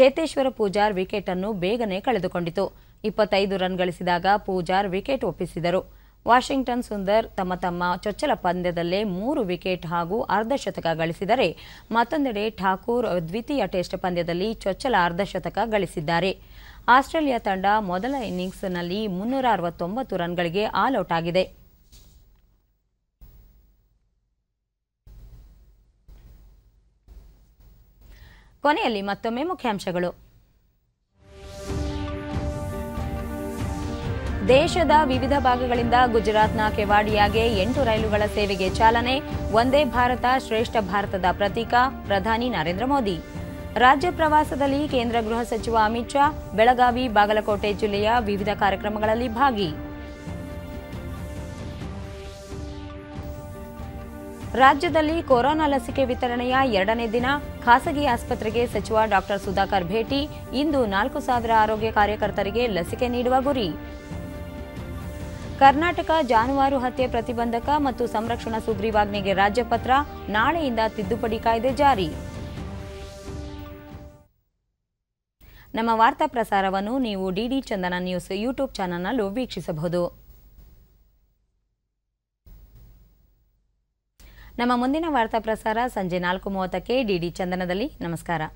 ಚೇತೇಶ್ವರ ಪೂಜಾರ್ ವಿಕೆಟ್ ಅನ್ನು ಬೇಗನೆ ಕಳೆದುಕೊಂಡಿತು ಇಪ್ಪತ್ತೈದು ರನ್ ಗಳಿಸಿದಾಗ ಪೂಜಾರ್ ವಿಕೆಟ್ ಒಪ್ಪಿಸಿದರು ವಾಷಿಂಗ್ಟನ್ ಸುಂದರ್ ತಮ್ಮ ತಮ್ಮ ಚೊಚ್ಚಲ ಪಂದ್ಯದಲ್ಲೇ ಮೂರು ವಿಕೆಟ್ ಹಾಗೂ ಅರ್ಧಶತಕ ಗಳಿಸಿದರೆ ಮತ್ತೊಂದೆಡೆ ಠಾಕೂರ್ ದ್ವಿತೀಯ ಟೆಸ್ಟ್ ಪಂದ್ಯದಲ್ಲಿ ಚೊಚ್ಚಲ ಅರ್ಧಶತಕ ಗಳಿಸಿದ್ದಾರೆ ಆಸ್ಟ್ರೇಲಿಯಾ ತಂಡ ಮೊದಲ ಇನ್ನಿಂಗ್ಸ್ನಲ್ಲಿ ಮುನ್ನೂರ ಅರವತ್ತೊಂಬತ್ತು ರನ್ಗಳಿಗೆ ಆಲ್ಔಟ್ ಆಗಿದೆ ಕೊನೆಯಲ್ಲಿ ಮತ್ತೊಮ್ಮೆ ಮುಖ್ಯಾಂಶಗಳು ದೇಶದ ವಿವಿಧ ಭಾಗಗಳಿಂದ ಗುಜರಾತ್ನ ಕೆವಾಡಿಯಾಗೆ ಎಂಟು ರೈಲುಗಳ ಸೇವೆಗೆ ಚಾಲನೆ ಒಂದೇ ಭಾರತ ಶ್ರೇಷ್ಠ ಭಾರತದ ಪ್ರತೀಕ ಪ್ರಧಾನಿ ನರೇಂದ್ರ ಮೋದಿ ರಾಜ್ಯ ಪ್ರವಾಸದಲ್ಲಿ ಕೇಂದ್ರ ಗೃಹ ಸಚಿವ ಅಮಿತ್ ಶಾ ಬೆಳಗಾವಿ ಬಾಗಲಕೋಟೆ ಜಿಲ್ಲೆಯ ವಿವಿಧ ಕಾರ್ಯಕ್ರಮಗಳಲ್ಲಿ ಭಾಗಿ ರಾಜ್ಯದಲ್ಲಿ ಕೊರೋನಾ ಲಸಿಕೆ ವಿತರಣೆಯ ಎರಡನೇ ದಿನ ಖಾಸಗಿ ಆಸ್ಪತ್ರೆಗೆ ಸಚಿವ ಡಾಕ್ಟರ್ ಸುಧಾಕರ್ ಭೇಟಿ ಇಂದು ನಾಲ್ಕು ಸಾವಿರ ಆರೋಗ್ಯ ಕಾರ್ಯಕರ್ತರಿಗೆ ಲಸಿಕೆ ನೀಡುವ ಗುರಿ ಕರ್ನಾಟಕ ಜಾನುವಾರು ಹತ್ಯೆ ಪ್ರತಿಬಂಧಕ ಮತ್ತು ಸಂರಕ್ಷಣಾ ಸುಗ್ರೀವಾಜ್ಞೆಗೆ ರಾಜ್ಯಪತ್ರ ನಾಳೆಯಿಂದ ತಿದ್ದುಪಡಿ ಕಾಯ್ದೆ ಜಾರಿ ನಮ್ಮ ವಾರ್ತಾ ಪ್ರಸಾರವನ್ನು ನೀವು ಡಿಡಿ ಚಂದನ ನ್ಯೂಸ್ ಯೂಟ್ಯೂಬ್ ಚಾನಲ್ನಲ್ಲೂ ವೀಕ್ಷಿಸಬಹುದು ನಮ್ಮ ಮುಂದಿನ ವಾರ್ತಾ ಪ್ರಸಾರ ಸಂಜೆ ನಾಲ್ಕು ಮೂವತ್ತಕ್ಕೆ ಡಿಡಿ ಚಂದನದಲ್ಲಿ ನಮಸ್ಕಾರ